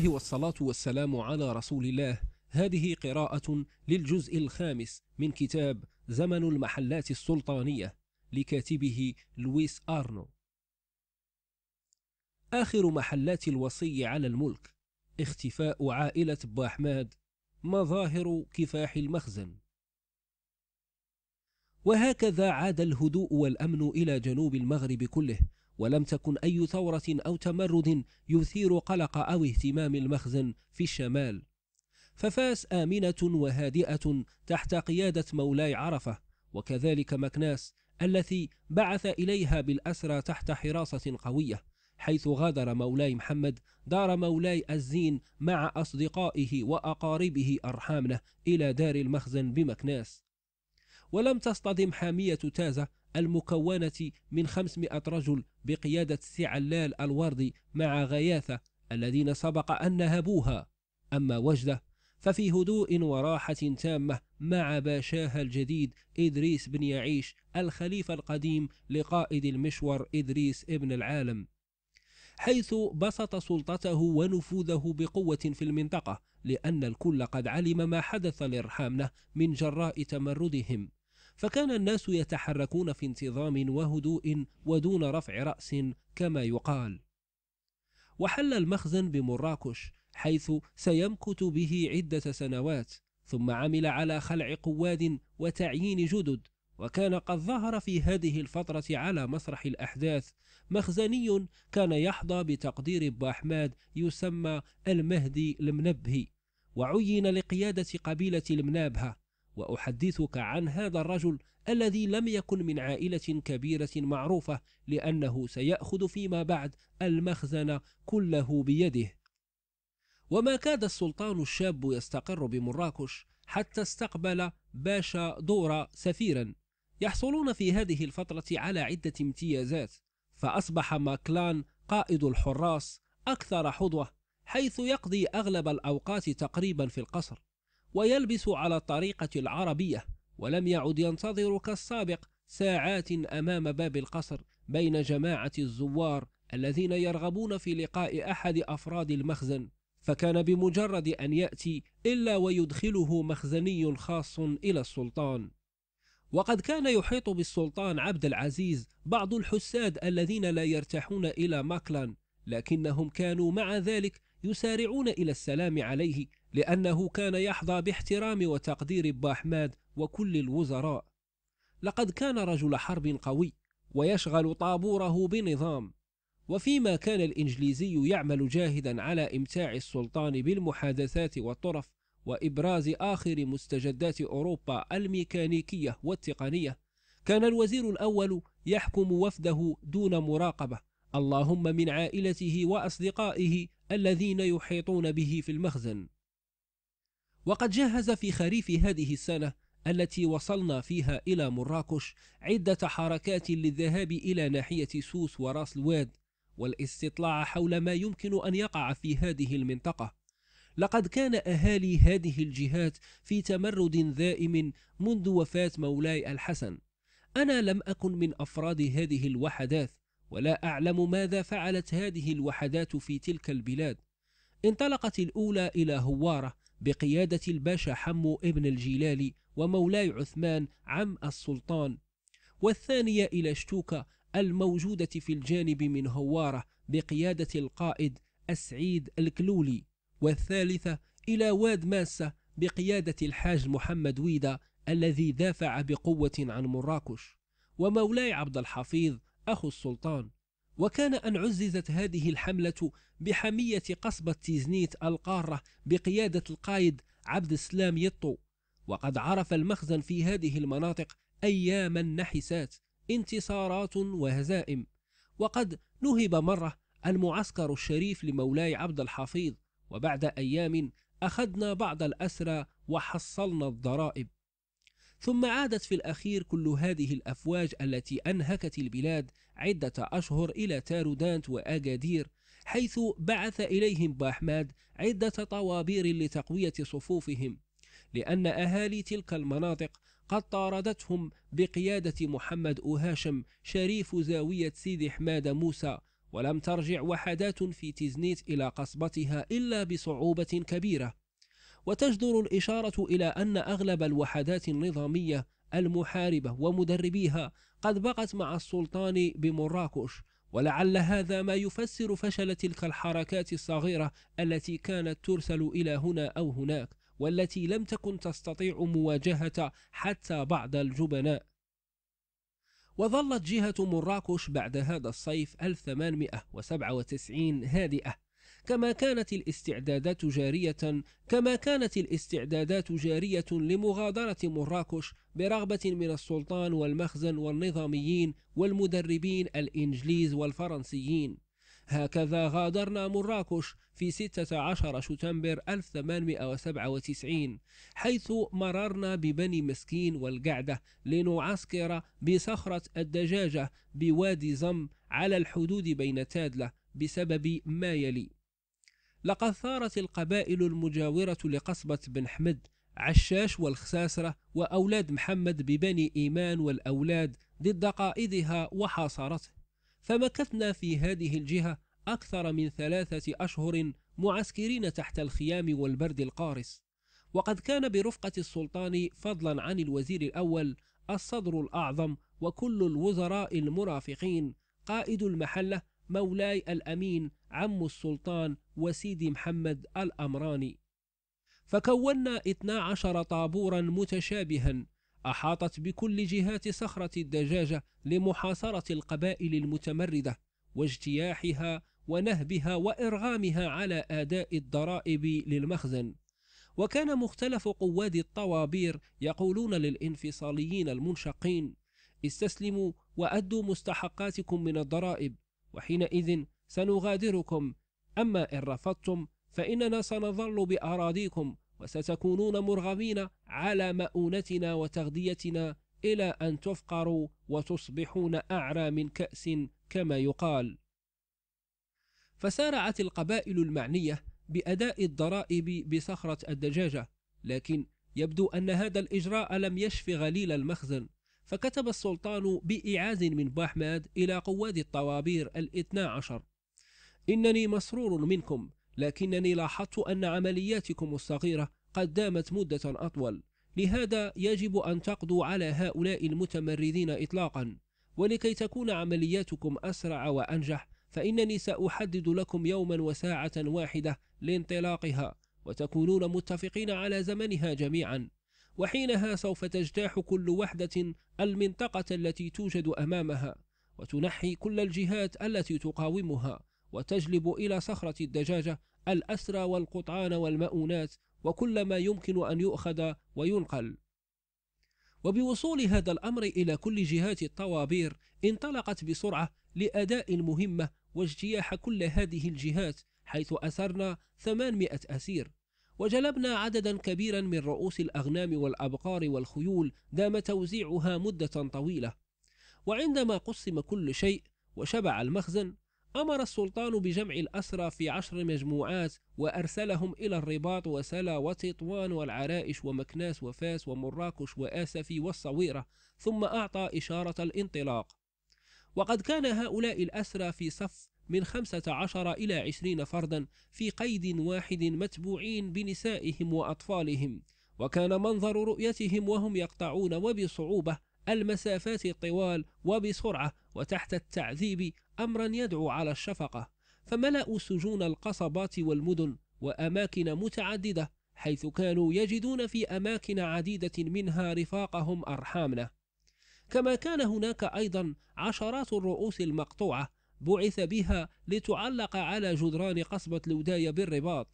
الله والصلاة والسلام على رسول الله هذه قراءة للجزء الخامس من كتاب زمن المحلات السلطانية لكاتبه لويس آرنو آخر محلات الوصي على الملك اختفاء عائلة باحماد مظاهر كفاح المخزن وهكذا عاد الهدوء والأمن إلى جنوب المغرب كله ولم تكن أي ثورة أو تمرد يثير قلق أو اهتمام المخزن في الشمال ففاس آمنة وهادئة تحت قيادة مولاي عرفة وكذلك مكناس التي بعث إليها بالأسرى تحت حراسة قوية حيث غادر مولاي محمد دار مولاي الزين مع أصدقائه وأقاربه أرحامنا إلى دار المخزن بمكناس ولم تصطدم حامية تازة المكونة من 500 رجل بقيادة سعلال الوردي مع غياثة الذين سبق أن نهبوها أما وجدة ففي هدوء وراحة تامة مع باشاها الجديد إدريس بن يعيش الخليفة القديم لقائد المشور إدريس ابن العالم حيث بسط سلطته ونفوذه بقوة في المنطقة لأن الكل قد علم ما حدث لرحامنة من جراء تمردهم فكان الناس يتحركون في انتظام وهدوء ودون رفع رأس كما يقال وحل المخزن بمراكش حيث سيمكت به عدة سنوات ثم عمل على خلع قواد وتعيين جدد وكان قد ظهر في هذه الفترة على مسرح الأحداث مخزني كان يحظى بتقدير أبو أحمد يسمى المهدي المنبهي وعين لقيادة قبيلة المنابهة وأحدثك عن هذا الرجل الذي لم يكن من عائلة كبيرة معروفة لأنه سيأخذ فيما بعد المخزن كله بيده وما كاد السلطان الشاب يستقر بمراكش حتى استقبل باشا دورا سفيرا يحصلون في هذه الفترة على عدة امتيازات فأصبح ماكلان قائد الحراس أكثر حظوة حيث يقضي أغلب الأوقات تقريبا في القصر ويلبس على الطريقة العربية ولم يعد ينتظر كالسابق ساعات أمام باب القصر بين جماعة الزوار الذين يرغبون في لقاء أحد أفراد المخزن فكان بمجرد أن يأتي إلا ويدخله مخزني خاص إلى السلطان وقد كان يحيط بالسلطان عبد العزيز بعض الحساد الذين لا يرتاحون إلى ماكلان لكنهم كانوا مع ذلك يسارعون إلى السلام عليه لأنه كان يحظى باحترام وتقدير بأحمد وكل الوزراء لقد كان رجل حرب قوي ويشغل طابوره بنظام وفيما كان الإنجليزي يعمل جاهدا على إمتاع السلطان بالمحادثات والطرف وإبراز آخر مستجدات أوروبا الميكانيكية والتقنية كان الوزير الأول يحكم وفده دون مراقبة اللهم من عائلته وأصدقائه الذين يحيطون به في المخزن وقد جهز في خريف هذه السنة التي وصلنا فيها إلى مراكش عدة حركات للذهاب إلى ناحية سوس وراس الواد والاستطلاع حول ما يمكن أن يقع في هذه المنطقة لقد كان أهالي هذه الجهات في تمرد دائم منذ وفاة مولاي الحسن أنا لم أكن من أفراد هذه الوحدات ولا أعلم ماذا فعلت هذه الوحدات في تلك البلاد انطلقت الأولى إلى هوارة بقيادة الباشا حمو ابن الجلال ومولاي عثمان عم السلطان والثانية إلى شتوكة الموجودة في الجانب من هوارة بقيادة القائد السعيد الكلولي والثالثة إلى واد ماسة بقيادة الحاج محمد ويدا الذي دافع بقوة عن مراكش ومولاي عبد الحفيظ أخو السلطان وكان أن عززت هذه الحملة بحمية قصبة تيزنيت القارة بقيادة القائد عبد السلام يطو وقد عرف المخزن في هذه المناطق أياما نحسات انتصارات وهزائم وقد نهب مرة المعسكر الشريف لمولاي عبد الحفيظ وبعد أيام أخذنا بعض الأسرى وحصلنا الضرائب ثم عادت في الأخير كل هذه الأفواج التي أنهكت البلاد عدة أشهر إلى تارودانت وأجادير حيث بعث إليهم باحماد عدة طوابير لتقوية صفوفهم لأن أهالي تلك المناطق قد طاردتهم بقيادة محمد أهاشم شريف زاوية سيدي حماد موسى ولم ترجع وحدات في تزنيت إلى قصبتها إلا بصعوبة كبيرة وتجدر الإشارة إلى أن أغلب الوحدات النظامية المحاربة ومدربيها قد بقت مع السلطان بمراكش ولعل هذا ما يفسر فشل تلك الحركات الصغيرة التي كانت ترسل إلى هنا أو هناك والتي لم تكن تستطيع مواجهة حتى بعض الجبناء وظلت جهة مراكش بعد هذا الصيف 1897 هادئة كما كانت الاستعدادات جارية كما كانت الاستعدادات جارية لمغادرة مراكش برغبة من السلطان والمخزن والنظاميين والمدربين الإنجليز والفرنسيين هكذا غادرنا مراكش في 16 شتنبر 1897 حيث مررنا ببني مسكين والقعدة لنعسكر بصخرة الدجاجة بوادي زم على الحدود بين تادلة بسبب ما يلي لقد ثارت القبائل المجاورة لقصبة بن حمد عشاش والخساسرة وأولاد محمد ببني إيمان والأولاد ضد قائدها وحاصرته فمكثنا في هذه الجهة أكثر من ثلاثة أشهر معسكرين تحت الخيام والبرد القارس وقد كان برفقة السلطان فضلا عن الوزير الأول الصدر الأعظم وكل الوزراء المرافقين قائد المحلة مولاي الأمين عم السلطان وسيدي محمد الأمراني فكونا 12 طابورا متشابها أحاطت بكل جهات صخرة الدجاجة لمحاصرة القبائل المتمردة واجتياحها ونهبها وإرغامها على أداء الضرائب للمخزن وكان مختلف قواد الطوابير يقولون للانفصاليين المنشقين استسلموا وأدوا مستحقاتكم من الضرائب وحينئذ سنغادركم أما إن رفضتم فإننا سنظل بأراضيكم وستكونون مرغمين على مؤونتنا وتغذيتنا إلى أن تفقروا وتصبحون أعرى من كأس كما يقال فسارعت القبائل المعنية بأداء الضرائب بصخرة الدجاجة لكن يبدو أن هذا الإجراء لم يشف غليل المخزن فكتب السلطان بإعاز من بحماد إلى قواد الطوابير الاثنى عشر إنني مسرور منكم لكنني لاحظت أن عملياتكم الصغيرة قد دامت مدة أطول لهذا يجب أن تقضوا على هؤلاء المتمردين إطلاقا ولكي تكون عملياتكم أسرع وأنجح فإنني سأحدد لكم يوما وساعة واحدة لانطلاقها وتكونون متفقين على زمنها جميعا وحينها سوف تجتاح كل وحدة المنطقة التي توجد أمامها وتنحي كل الجهات التي تقاومها وتجلب إلى صخرة الدجاجة الأسرى والقطعان والمؤونات وكل ما يمكن أن يؤخذ وينقل وبوصول هذا الأمر إلى كل جهات الطوابير انطلقت بسرعة لأداء المهمة واجتياح كل هذه الجهات حيث أسرنا 800 أسير وجلبنا عددا كبيرا من رؤوس الأغنام والأبقار والخيول دام توزيعها مدة طويلة وعندما قسم كل شيء وشبع المخزن أمر السلطان بجمع الأسرى في عشر مجموعات وأرسلهم إلى الرباط وسلا وتطوان والعرائش ومكناس وفاس ومراكش وآسفي والصويرة ثم أعطى إشارة الانطلاق وقد كان هؤلاء الأسرى في صف من 15 إلى 20 فردا في قيد واحد متبوعين بنسائهم وأطفالهم وكان منظر رؤيتهم وهم يقطعون وبصعوبة المسافات الطوال وبسرعة وتحت التعذيب أمرا يدعو على الشفقة فملأوا سجون القصبات والمدن وأماكن متعددة حيث كانوا يجدون في أماكن عديدة منها رفاقهم أرحامنا كما كان هناك أيضا عشرات الرؤوس المقطوعة بعث بها لتعلق على جدران قصبة الوداية بالرباط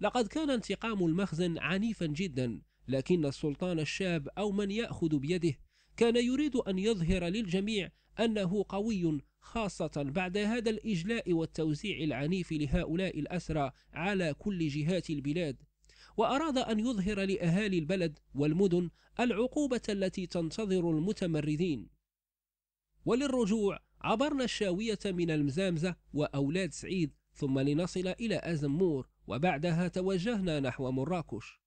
لقد كان انتقام المخزن عنيفا جدا لكن السلطان الشاب أو من يأخذ بيده كان يريد أن يظهر للجميع أنه قوي خاصة بعد هذا الإجلاء والتوزيع العنيف لهؤلاء الأسرى على كل جهات البلاد وأراد أن يظهر لأهالي البلد والمدن العقوبة التي تنتظر المتمردين وللرجوع عبرنا الشاوية من المزامزة وأولاد سعيد ثم لنصل إلى أزمور وبعدها توجهنا نحو مراكش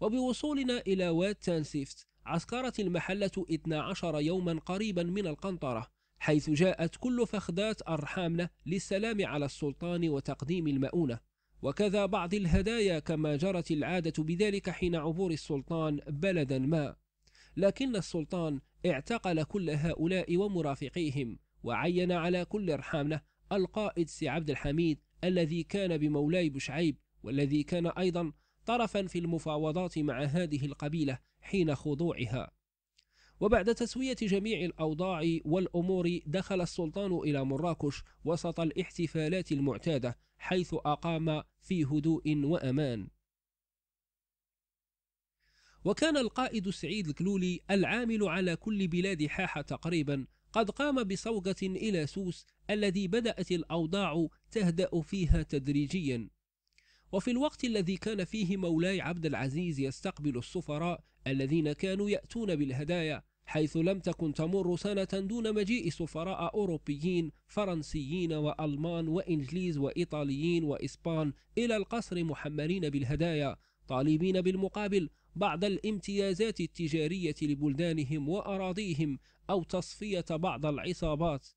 وبوصولنا إلى واد تانسيفت عسكرت المحلة 12 يوما قريبا من القنطرة حيث جاءت كل فخدات أرحامنا للسلام على السلطان وتقديم المؤونة وكذا بعض الهدايا كما جرت العادة بذلك حين عبور السلطان بلدا ما لكن السلطان اعتقل كل هؤلاء ومرافقيهم وعين على كل رحامنة القائد سي عبد الحميد الذي كان بمولاي بشعيب والذي كان أيضا طرفا في المفاوضات مع هذه القبيلة حين خضوعها وبعد تسوية جميع الأوضاع والأمور دخل السلطان إلى مراكش وسط الاحتفالات المعتادة حيث أقام في هدوء وأمان وكان القائد سعيد الكلولي العامل على كل بلاد حاحة تقريبا قد قام بصوغة إلى سوس الذي بدأت الأوضاع تهدأ فيها تدريجيا وفي الوقت الذي كان فيه مولاي عبد العزيز يستقبل السفراء الذين كانوا يأتون بالهدايا حيث لم تكن تمر سنة دون مجيء سفراء أوروبيين فرنسيين وألمان وإنجليز وإيطاليين وإسبان إلى القصر محملين بالهدايا طالبين بالمقابل بعض الامتيازات التجارية لبلدانهم وأراضيهم أو تصفية بعض العصابات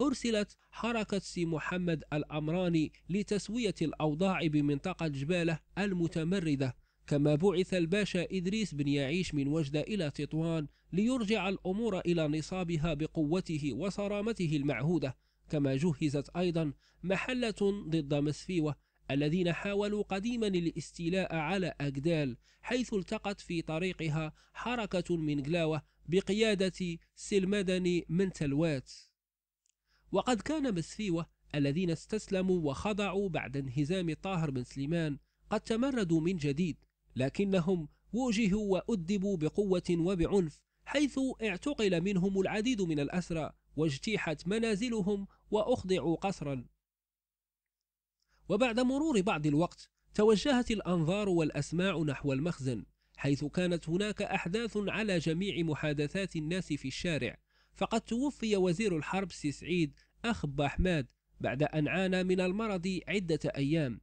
أرسلت حركة سي محمد الأمراني لتسوية الأوضاع بمنطقة جبالة المتمردة كما بعث الباشا إدريس بن يعيش من وجدة إلى تطوان ليرجع الأمور إلى نصابها بقوته وصرامته المعهودة كما جهزت أيضا محلة ضد مسفيوة الذين حاولوا قديما الاستيلاء على أجدال حيث التقت في طريقها حركة من جلاوة بقيادة سلمدني من تلوات وقد كان مسفيوة الذين استسلموا وخضعوا بعد انهزام طاهر بن سليمان قد تمردوا من جديد لكنهم وجهوا وأدبوا بقوة وبعنف حيث اعتقل منهم العديد من الأسرى واجتيحت منازلهم وأخضعوا قصرا وبعد مرور بعض الوقت توجهت الأنظار والأسماع نحو المخزن حيث كانت هناك أحداث على جميع محادثات الناس في الشارع فقد توفي وزير الحرب سي سعيد أخ أحمد بعد أن عانى من المرض عدة أيام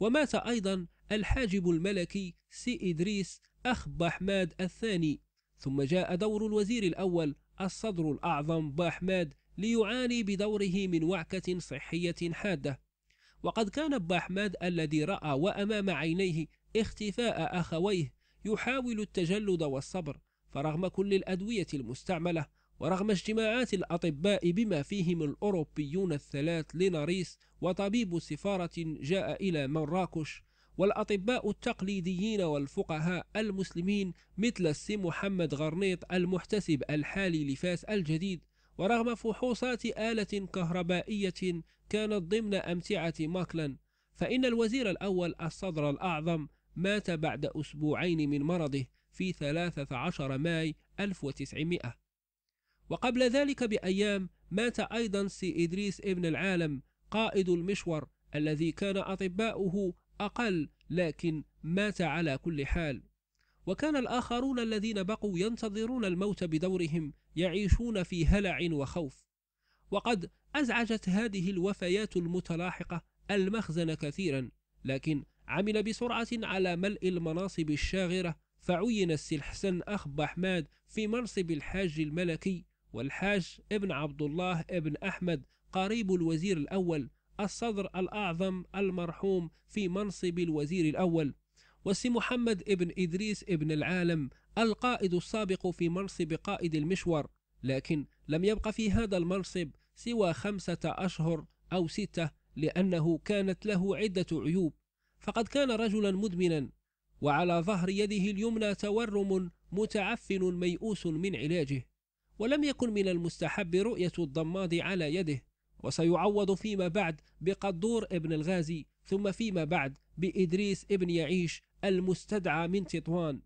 ومات أيضا الحاجب الملكي سي إدريس أخ أحمد الثاني ثم جاء دور الوزير الأول الصدر الأعظم باحمد ليعاني بدوره من وعكة صحية حادة وقد كان أبو أحمد الذي رأى وأمام عينيه اختفاء أخويه يحاول التجلد والصبر فرغم كل الأدوية المستعملة ورغم اجتماعات الأطباء بما فيهم الأوروبيون الثلاث لناريس وطبيب سفارة جاء إلى مراكش والأطباء التقليديين والفقهاء المسلمين مثل السي محمد غرنيط المحتسب الحالي لفاس الجديد ورغم فحوصات آلة كهربائية كانت ضمن أمتعة ماكلن فإن الوزير الأول الصدر الأعظم مات بعد أسبوعين من مرضه في 13 ماي 1900 وقبل ذلك بأيام مات أيضا سي إدريس ابن العالم قائد المشور الذي كان أطباؤه أقل لكن مات على كل حال وكان الآخرون الذين بقوا ينتظرون الموت بدورهم يعيشون في هلع وخوف وقد أزعجت هذه الوفيات المتلاحقة المخزن كثيرا لكن عمل بسرعة على ملء المناصب الشاغرة فعين السلحسن أخ أحمد في منصب الحاج الملكي والحاج ابن عبد الله ابن أحمد قريب الوزير الأول الصدر الأعظم المرحوم في منصب الوزير الأول وسي محمد ابن إدريس ابن العالم القائد السابق في منصب قائد المشور لكن لم يبق في هذا المنصب سوى خمسة أشهر أو ستة لأنه كانت له عدة عيوب فقد كان رجلا مدمنا وعلى ظهر يده اليمنى تورم متعفن ميؤوس من علاجه ولم يكن من المستحب رؤية الضماد على يده وسيعوض فيما بعد بقدور ابن الغازي ثم فيما بعد بإدريس ابن يعيش المستدعى من تطوان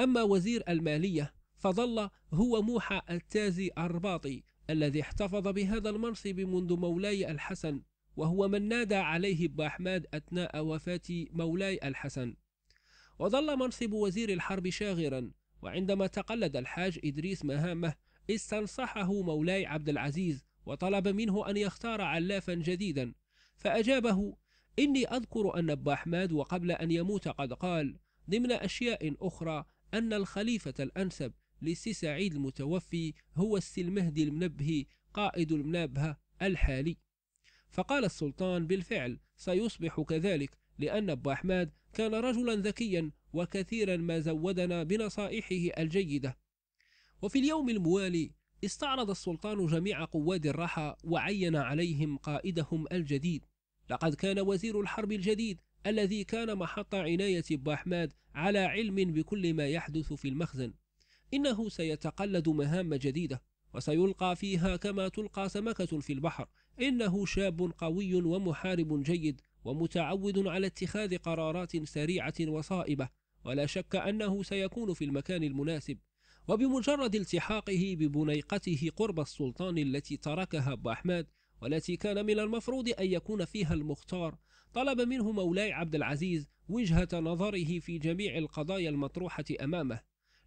أما وزير المالية فظل هو موحى التازي الرباطي الذي احتفظ بهذا المنصب منذ مولاي الحسن وهو من نادى عليه ابن أحمد أثناء وفاة مولاي الحسن وظل منصب وزير الحرب شاغرا وعندما تقلد الحاج إدريس مهامه استنصحه مولاي عبد العزيز وطلب منه أن يختار علافا جديدا فأجابه إني أذكر أن ابا أحمد وقبل أن يموت قد قال ضمن أشياء أخرى أن الخليفة الأنسب لسي سعيد المتوفي هو السي المهدي المنبهي قائد المنابهة الحالي فقال السلطان بالفعل سيصبح كذلك لأن أبا أحمد كان رجلا ذكيا وكثيرا ما زودنا بنصائحه الجيدة وفي اليوم الموالي استعرض السلطان جميع قواد الرحى وعين عليهم قائدهم الجديد لقد كان وزير الحرب الجديد الذي كان محط عناية بحماد على علم بكل ما يحدث في المخزن إنه سيتقلد مهام جديدة وسيلقى فيها كما تلقى سمكة في البحر إنه شاب قوي ومحارب جيد ومتعود على اتخاذ قرارات سريعة وصائبة ولا شك أنه سيكون في المكان المناسب وبمجرد التحاقه ببنيقته قرب السلطان التي تركها أبو أحمد والتي كان من المفروض أن يكون فيها المختار طلب منه مولاي عبد العزيز وجهة نظره في جميع القضايا المطروحة أمامه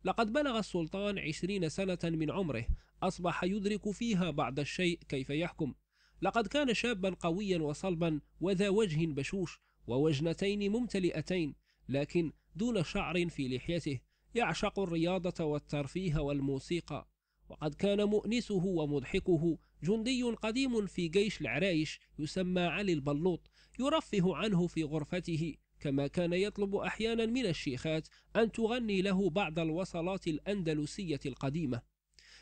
لقد بلغ السلطان عشرين سنة من عمره أصبح يدرك فيها بعض الشيء كيف يحكم لقد كان شابا قويا وصلبا وذا وجه بشوش ووجنتين ممتلئتين لكن دون شعر في لحيته يعشق الرياضة والترفيه والموسيقى وقد كان مؤنسه ومضحكه جندي قديم في جيش العرايش يسمى علي البلوط يرفه عنه في غرفته كما كان يطلب أحيانا من الشيخات أن تغني له بعض الوصلات الأندلسية القديمة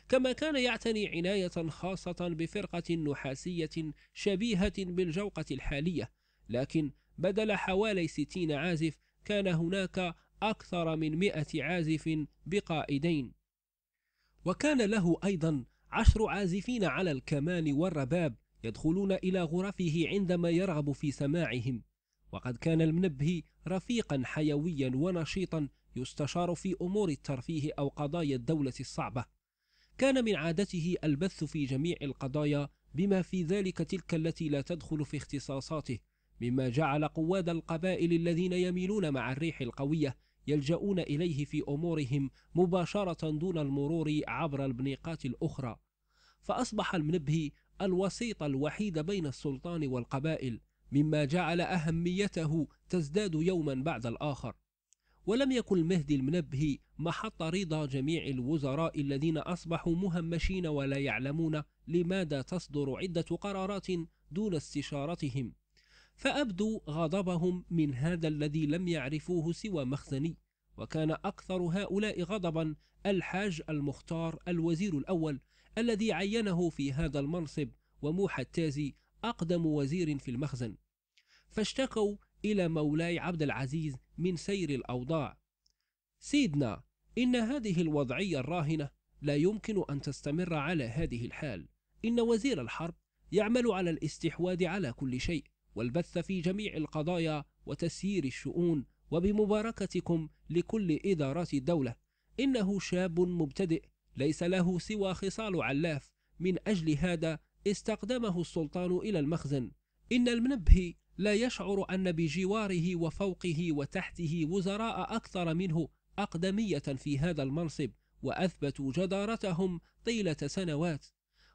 كما كان يعتني عناية خاصة بفرقة نحاسية شبيهة بالجوقة الحالية لكن بدل حوالي ستين عازف كان هناك أكثر من مئة عازف بقائدين وكان له أيضا عشر عازفين على الكمان والرباب يدخلون إلى غرفه عندما يرغب في سماعهم وقد كان المنبه رفيقا حيويا ونشيطا يستشار في أمور الترفيه أو قضايا الدولة الصعبة كان من عادته البث في جميع القضايا بما في ذلك تلك التي لا تدخل في اختصاصاته مما جعل قواد القبائل الذين يميلون مع الريح القوية يلجؤون إليه في أمورهم مباشرة دون المرور عبر البنيقات الأخرى فأصبح المنبه الوسيط الوحيد بين السلطان والقبائل مما جعل أهميته تزداد يوما بعد الآخر ولم يكن المهدي المنبهي محط رضا جميع الوزراء الذين أصبحوا مهمشين ولا يعلمون لماذا تصدر عدة قرارات دون استشارتهم فأبدوا غضبهم من هذا الذي لم يعرفوه سوى مخزني وكان أكثر هؤلاء غضبا الحاج المختار الوزير الأول الذي عينه في هذا المنصب وموحى التازي أقدم وزير في المخزن فاشتكوا إلى مولاي عبد العزيز من سير الأوضاع سيدنا إن هذه الوضعية الراهنة لا يمكن أن تستمر على هذه الحال إن وزير الحرب يعمل على الاستحواذ على كل شيء والبث في جميع القضايا وتسيير الشؤون وبمباركتكم لكل إدارات الدولة إنه شاب مبتدئ ليس له سوى خصال علاف من أجل هذا استقدمه السلطان إلى المخزن إن المنبه لا يشعر أن بجواره وفوقه وتحته وزراء أكثر منه أقدمية في هذا المنصب وأثبتوا جدارتهم طيلة سنوات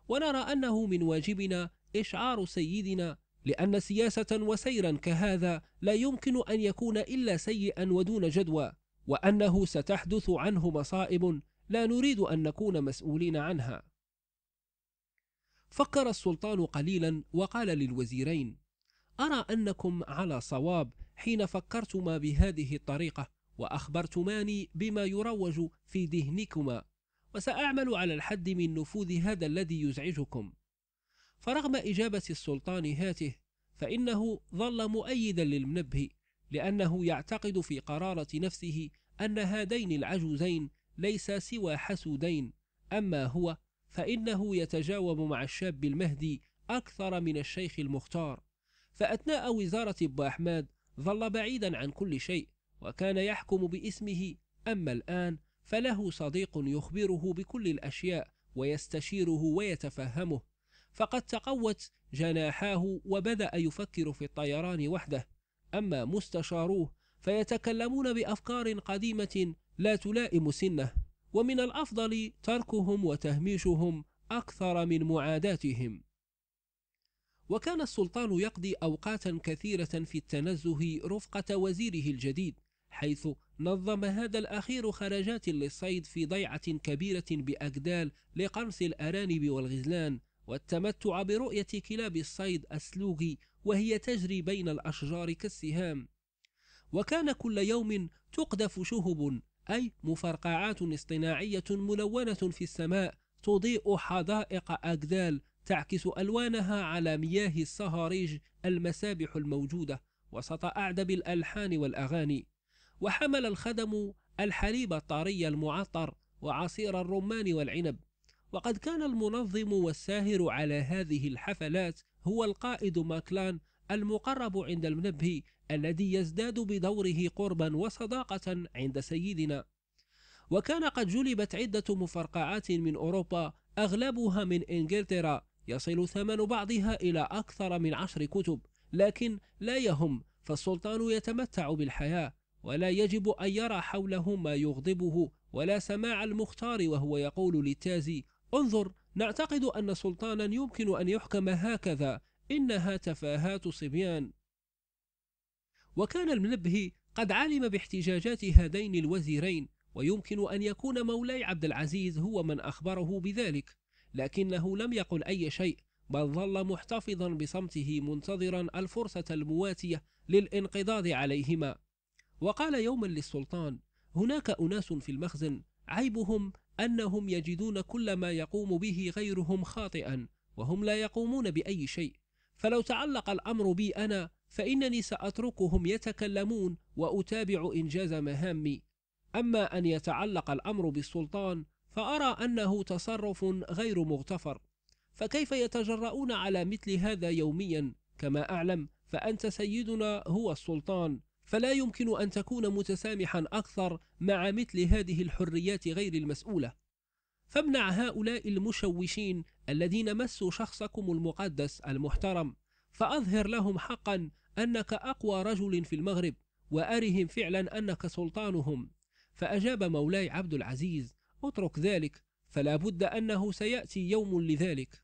ونرى أنه من واجبنا إشعار سيدنا لأن سياسة وسيرا كهذا لا يمكن أن يكون إلا سيئا ودون جدوى وأنه ستحدث عنه مصائب لا نريد أن نكون مسؤولين عنها فكر السلطان قليلا وقال للوزيرين أرى أنكم على صواب حين فكرتما بهذه الطريقة وأخبرتماني بما يروج في ذهنكما وسأعمل على الحد من نفوذ هذا الذي يزعجكم فرغم إجابة السلطان هاته فإنه ظل مؤيدا للمنبه لأنه يعتقد في قرارة نفسه أن هذين العجوزين ليس سوى حسودين أما هو فإنه يتجاوب مع الشاب المهدي أكثر من الشيخ المختار فأثناء وزارة أبو أحمد ظل بعيدا عن كل شيء وكان يحكم باسمه أما الآن فله صديق يخبره بكل الأشياء ويستشيره ويتفهمه فقد تقوت جناحاه وبدأ يفكر في الطيران وحده أما مستشاروه فيتكلمون بأفكار قديمة لا تلائم سنه ومن الأفضل تركهم وتهميشهم أكثر من معاداتهم وكان السلطان يقضي أوقاتا كثيرة في التنزه رفقة وزيره الجديد حيث نظم هذا الأخير خرجات للصيد في ضيعة كبيرة بأجدال لقنص الأرانب والغزلان والتمتع برؤية كلاب الصيد السلوغي وهي تجري بين الأشجار كالسهام وكان كل يوم تقذف شهب أي مفرقعات اصطناعية ملونة في السماء تضيء حدائق أجدال تعكس ألوانها على مياه الصهاريج المسابح الموجودة وسط أعدب الألحان والأغاني وحمل الخدم الحليب الطري المعطر وعصير الرمان والعنب وقد كان المنظم والساهر على هذه الحفلات هو القائد ماكلان المقرب عند المنبه الذي يزداد بدوره قربا وصداقة عند سيدنا وكان قد جلبت عدة مفرقعات من أوروبا أغلبها من إنجلترا يصل ثمن بعضها إلى أكثر من عشر كتب لكن لا يهم فالسلطان يتمتع بالحياة ولا يجب أن يرى حوله ما يغضبه ولا سماع المختار وهو يقول للتازي انظر نعتقد أن سلطانا يمكن أن يحكم هكذا إنها تفاهات صبيان وكان المنبهي قد علم باحتجاجات هذين الوزيرين ويمكن أن يكون مولاي عبد العزيز هو من أخبره بذلك لكنه لم يقل أي شيء بل ظل محتفظا بصمته منتظرا الفرصة المواتية للانقضاض عليهما وقال يوما للسلطان هناك أناس في المخزن عيبهم أنهم يجدون كل ما يقوم به غيرهم خاطئا وهم لا يقومون بأي شيء فلو تعلق الأمر بي أنا فإنني سأتركهم يتكلمون وأتابع إنجاز مهامي أما أن يتعلق الأمر بالسلطان فأرى أنه تصرف غير مغتفر فكيف يتجرؤون على مثل هذا يوميا كما أعلم فأنت سيدنا هو السلطان فلا يمكن أن تكون متسامحا أكثر مع مثل هذه الحريات غير المسؤولة فامنع هؤلاء المشوشين الذين مسوا شخصكم المقدس المحترم فأظهر لهم حقا أنك أقوى رجل في المغرب وأرهم فعلا أنك سلطانهم فأجاب مولاي عبد العزيز اترك ذلك فلا بد أنه سيأتي يوم لذلك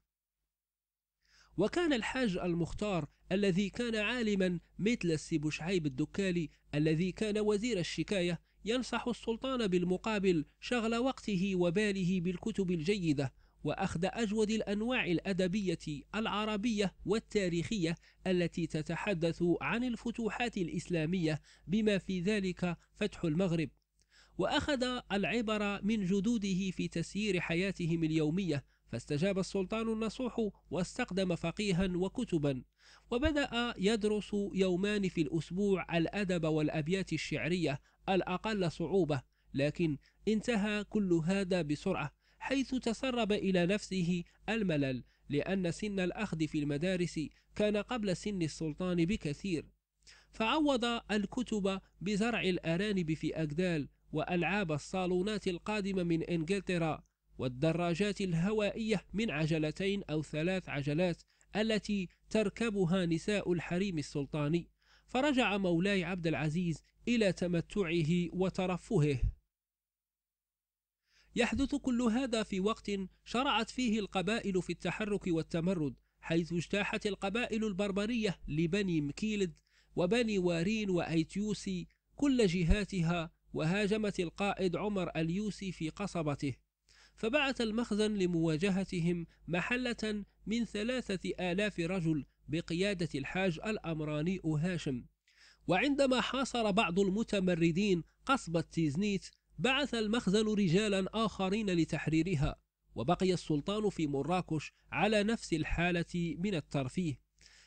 وكان الحاج المختار الذي كان عالما مثل السيب شعيب الدكالي الذي كان وزير الشكاية ينصح السلطان بالمقابل شغل وقته وباله بالكتب الجيدة وأخذ أجود الأنواع الأدبية العربية والتاريخية التي تتحدث عن الفتوحات الإسلامية بما في ذلك فتح المغرب وأخذ العبر من جدوده في تسيير حياتهم اليومية فاستجاب السلطان النصوح واستقدم فقيها وكتبا وبدأ يدرس يومان في الأسبوع الأدب والأبيات الشعرية الأقل صعوبة لكن انتهى كل هذا بسرعة حيث تسرب إلى نفسه الملل لأن سن الأخذ في المدارس كان قبل سن السلطان بكثير فعوض الكتب بزرع الأرانب في أجدال وألعاب الصالونات القادمة من إنجلترا والدراجات الهوائية من عجلتين أو ثلاث عجلات التي تركبها نساء الحريم السلطاني فرجع مولاي عبد العزيز إلى تمتعه وترفهه يحدث كل هذا في وقت شرعت فيه القبائل في التحرك والتمرد حيث اجتاحت القبائل البربرية لبني مكيلد وبني وارين وأيتيوسي كل جهاتها وهاجمت القائد عمر اليوسي في قصبته فبعث المخزن لمواجهتهم محلة من ثلاثة آلاف رجل بقيادة الحاج الأمراني هاشم وعندما حاصر بعض المتمردين قصبة تيزنيت بعث المخزن رجالا آخرين لتحريرها وبقي السلطان في مراكش على نفس الحالة من الترفيه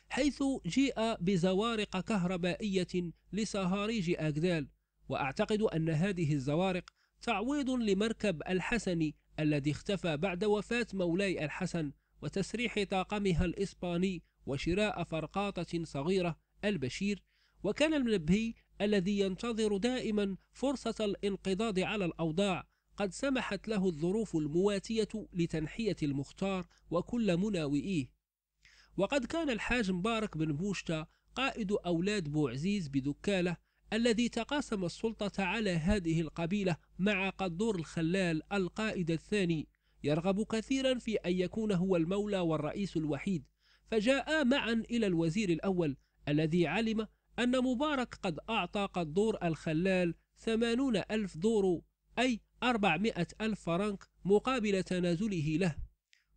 حيث جيء بزوارق كهربائية لصهاريج أجدال وأعتقد أن هذه الزوارق تعويض لمركب الحسن الذي اختفى بعد وفاة مولاي الحسن وتسريح طاقمها الإسباني وشراء فرقاطة صغيرة البشير وكان المنبهي الذي ينتظر دائما فرصة الانقضاض على الأوضاع قد سمحت له الظروف المواتية لتنحية المختار وكل مناوئيه وقد كان الحاج مبارك بن بوشتى قائد أولاد بوعزيز بدكالة الذي تقاسم السلطة على هذه القبيلة مع قدور الخلال القائد الثاني يرغب كثيرا في أن يكون هو المولى والرئيس الوحيد فجاء معا إلى الوزير الأول الذي علم أن مبارك قد أعطى قدور الخلال ثمانون ألف دورو أي أربعمائة ألف فرنك مقابل تنازله له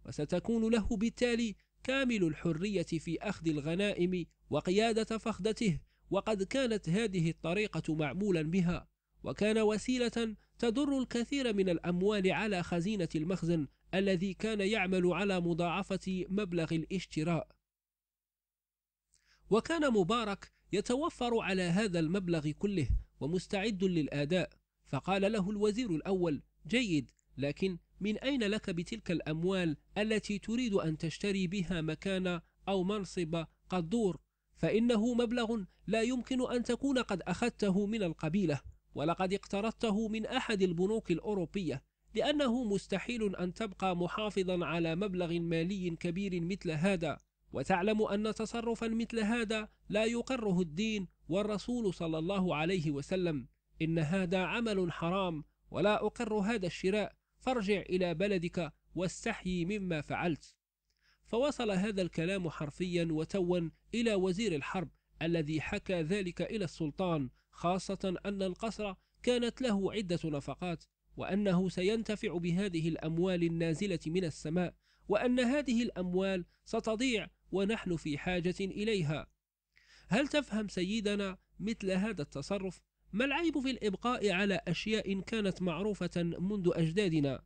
وستكون له بالتالي كامل الحرية في أخذ الغنائم وقيادة فخدته وقد كانت هذه الطريقة معمولا بها وكان وسيلة تدر الكثير من الأموال على خزينة المخزن الذي كان يعمل على مضاعفة مبلغ الاشتراء وكان مبارك يتوفر على هذا المبلغ كله ومستعد للاداء فقال له الوزير الاول جيد لكن من اين لك بتلك الاموال التي تريد ان تشتري بها مكان او منصب قدور فانه مبلغ لا يمكن ان تكون قد اخذته من القبيله ولقد اقترضته من احد البنوك الاوروبيه لانه مستحيل ان تبقى محافظا على مبلغ مالي كبير مثل هذا وتعلم أن تصرفا مثل هذا لا يقره الدين والرسول صلى الله عليه وسلم إن هذا عمل حرام ولا أقر هذا الشراء فارجع إلى بلدك واستحيي مما فعلت فوصل هذا الكلام حرفيا وتوا إلى وزير الحرب الذي حكى ذلك إلى السلطان خاصة أن القصر كانت له عدة نفقات وأنه سينتفع بهذه الأموال النازلة من السماء وأن هذه الأموال ستضيع ونحن في حاجة إليها هل تفهم سيدنا مثل هذا التصرف؟ ما العيب في الإبقاء على أشياء كانت معروفة منذ أجدادنا؟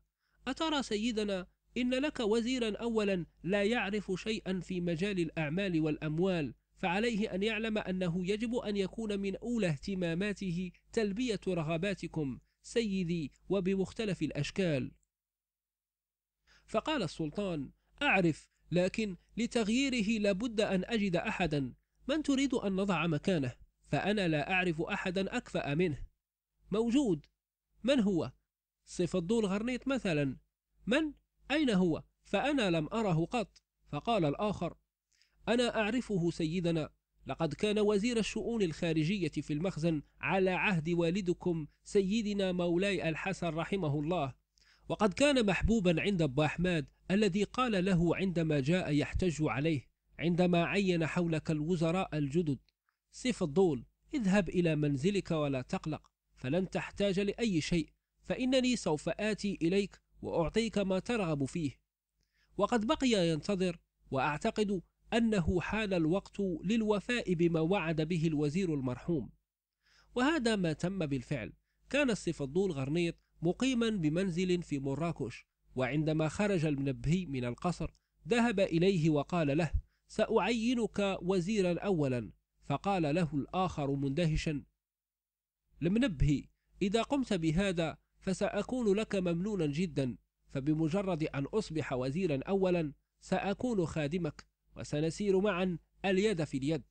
أترى سيدنا إن لك وزيرا أولا لا يعرف شيئا في مجال الأعمال والأموال فعليه أن يعلم أنه يجب أن يكون من أولى اهتماماته تلبية رغباتكم سيدي وبمختلف الأشكال فقال السلطان أعرف لكن لتغييره لابد أن أجد أحدا من تريد أن نضع مكانه فأنا لا أعرف أحدا أكفأ منه موجود من هو؟ صفة دول غرنيط مثلا من؟ أين هو؟ فأنا لم أره قط فقال الآخر أنا أعرفه سيدنا لقد كان وزير الشؤون الخارجية في المخزن على عهد والدكم سيدنا مولاي الحسن رحمه الله وقد كان محبوبا عند أبو أحمد الذي قال له عندما جاء يحتج عليه عندما عين حولك الوزراء الجدد سيف الضول اذهب إلى منزلك ولا تقلق فلن تحتاج لأي شيء فإنني سوف آتي إليك وأعطيك ما ترغب فيه وقد بقي ينتظر وأعتقد أنه حان الوقت للوفاء بما وعد به الوزير المرحوم وهذا ما تم بالفعل كان الصفدول غرنيط مقيما بمنزل في مراكش وعندما خرج المنبهي من القصر ذهب إليه وقال له سأعينك وزيرا أولا فقال له الآخر مندهشا المنبهي إذا قمت بهذا فسأكون لك ممنونا جدا فبمجرد أن أصبح وزيرا أولا سأكون خادمك وسنسير معا اليد في اليد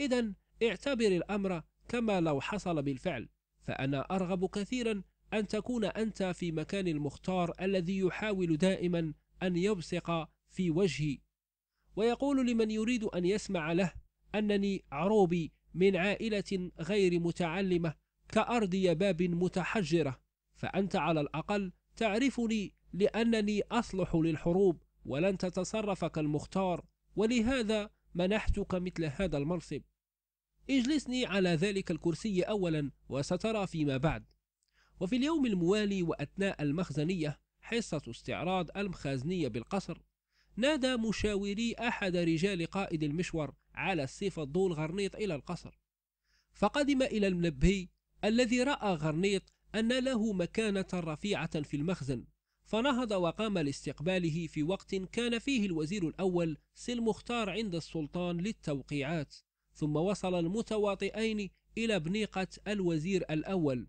إذا اعتبر الأمر كما لو حصل بالفعل فأنا أرغب كثيرا أن تكون أنت في مكان المختار الذي يحاول دائما أن يبصق في وجهي ويقول لمن يريد أن يسمع له أنني عروبي من عائلة غير متعلمة كأرض باب متحجرة فأنت على الأقل تعرفني لأنني أصلح للحروب ولن تتصرف كالمختار ولهذا منحتك مثل هذا المنصب اجلسني على ذلك الكرسي أولا وسترى فيما بعد وفي اليوم الموالي وأثناء المخزنية حصة استعراض المخازنية بالقصر نادى مشاوري أحد رجال قائد المشور على السيف الضول غرنيط إلى القصر فقدم إلى المنبهي الذي رأى غرنيط أن له مكانة رفيعة في المخزن فنهض وقام لاستقباله في وقت كان فيه الوزير الأول سلمختار عند السلطان للتوقيعات ثم وصل المتواطئين إلى بنيقة الوزير الأول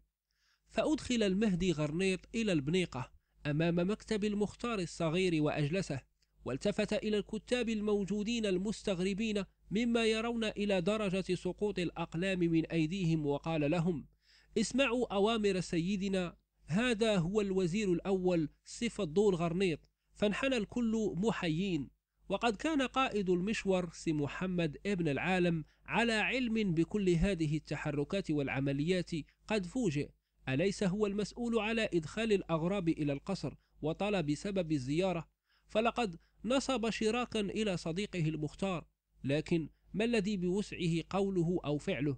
فأدخل المهدي غرنيط إلى البنيقة أمام مكتب المختار الصغير وأجلسه والتفت إلى الكتاب الموجودين المستغربين مما يرون إلى درجة سقوط الأقلام من أيديهم وقال لهم اسمعوا أوامر سيدنا هذا هو الوزير الأول صف الدول غرنيط فانحنى الكل محيين وقد كان قائد المشور سي محمد ابن العالم على علم بكل هذه التحركات والعمليات قد فوجئ أليس هو المسؤول على إدخال الأغراب إلى القصر وطلب سبب الزيارة؟ فلقد نصب شراكا إلى صديقه المختار، لكن ما الذي بوسعه قوله أو فعله؟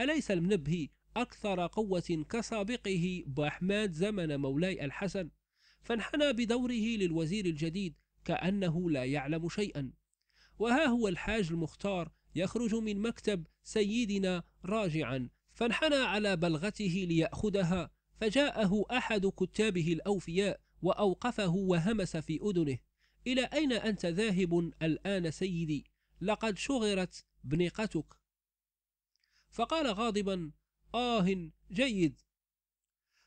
أليس المنبهي أكثر قوة كسابقه بأحماد زمن مولاي الحسن؟ فانحنى بدوره للوزير الجديد كأنه لا يعلم شيئا وها هو الحاج المختار يخرج من مكتب سيدنا راجعا فانحنى على بلغته ليأخذها فجاءه أحد كتابه الأوفياء وأوقفه وهمس في أذنه إلى أين أنت ذاهب الآن سيدي لقد شغرت بنيقتك فقال غاضبا آه جيد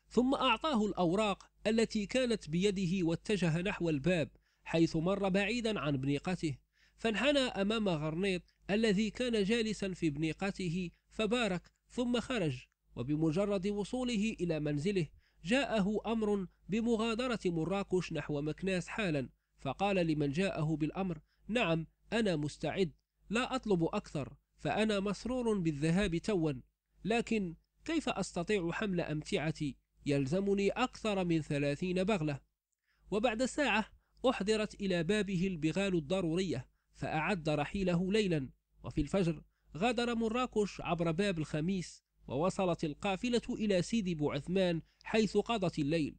ثم أعطاه الأوراق التي كانت بيده واتجه نحو الباب حيث مر بعيدا عن بنيقته فانحنى أمام غرنيط الذي كان جالسا في بنيقته فبارك ثم خرج وبمجرد وصوله إلى منزله جاءه أمر بمغادرة مراكش نحو مكناس حالا فقال لمن جاءه بالأمر نعم أنا مستعد لا أطلب أكثر فأنا مسرور بالذهاب توا لكن كيف أستطيع حمل أمتعتي يلزمني أكثر من ثلاثين بغلة وبعد ساعة أحضرت إلى بابه البغال الضرورية فأعد رحيله ليلا وفي الفجر غادر مراكش عبر باب الخميس ووصلت القافلة إلى سيدي بوعثمان حيث قضت الليل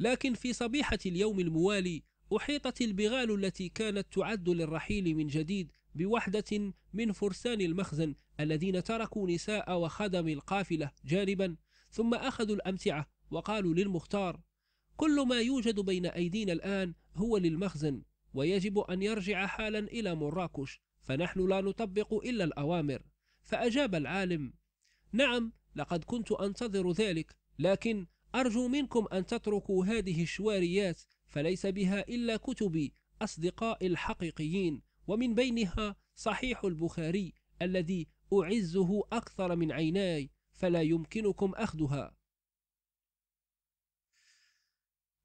لكن في صبيحة اليوم الموالي أحيطت البغال التي كانت تعد للرحيل من جديد بوحدة من فرسان المخزن الذين تركوا نساء وخدم القافلة جانبا ثم أخذوا الأمتعة وقالوا للمختار كل ما يوجد بين أيدينا الآن هو للمخزن ويجب أن يرجع حالا إلى مراكش فنحن لا نطبق إلا الأوامر فأجاب العالم نعم لقد كنت أنتظر ذلك لكن أرجو منكم أن تتركوا هذه الشواريات فليس بها إلا كتب أصدقاء الحقيقيين ومن بينها صحيح البخاري الذي أعزه أكثر من عيناي فلا يمكنكم أخذها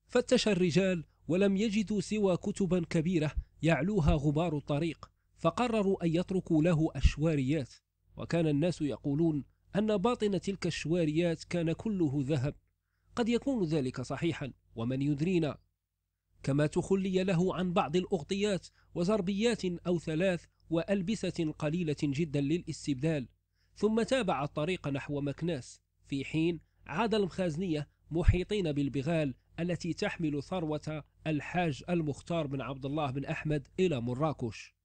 فتش الرجال ولم يجدوا سوى كتبا كبيرة يعلوها غبار الطريق فقرروا أن يتركوا له الشواريات وكان الناس يقولون أن باطن تلك الشواريات كان كله ذهب قد يكون ذلك صحيحا ومن يدرينا كما تخلي له عن بعض الأغطيات وزربيات أو ثلاث وألبسة قليلة جدا للاستبدال ثم تابع الطريق نحو مكناس في حين عاد المخازنية محيطين بالبغال التي تحمل ثروة الحاج المختار بن عبد الله بن أحمد إلى مراكش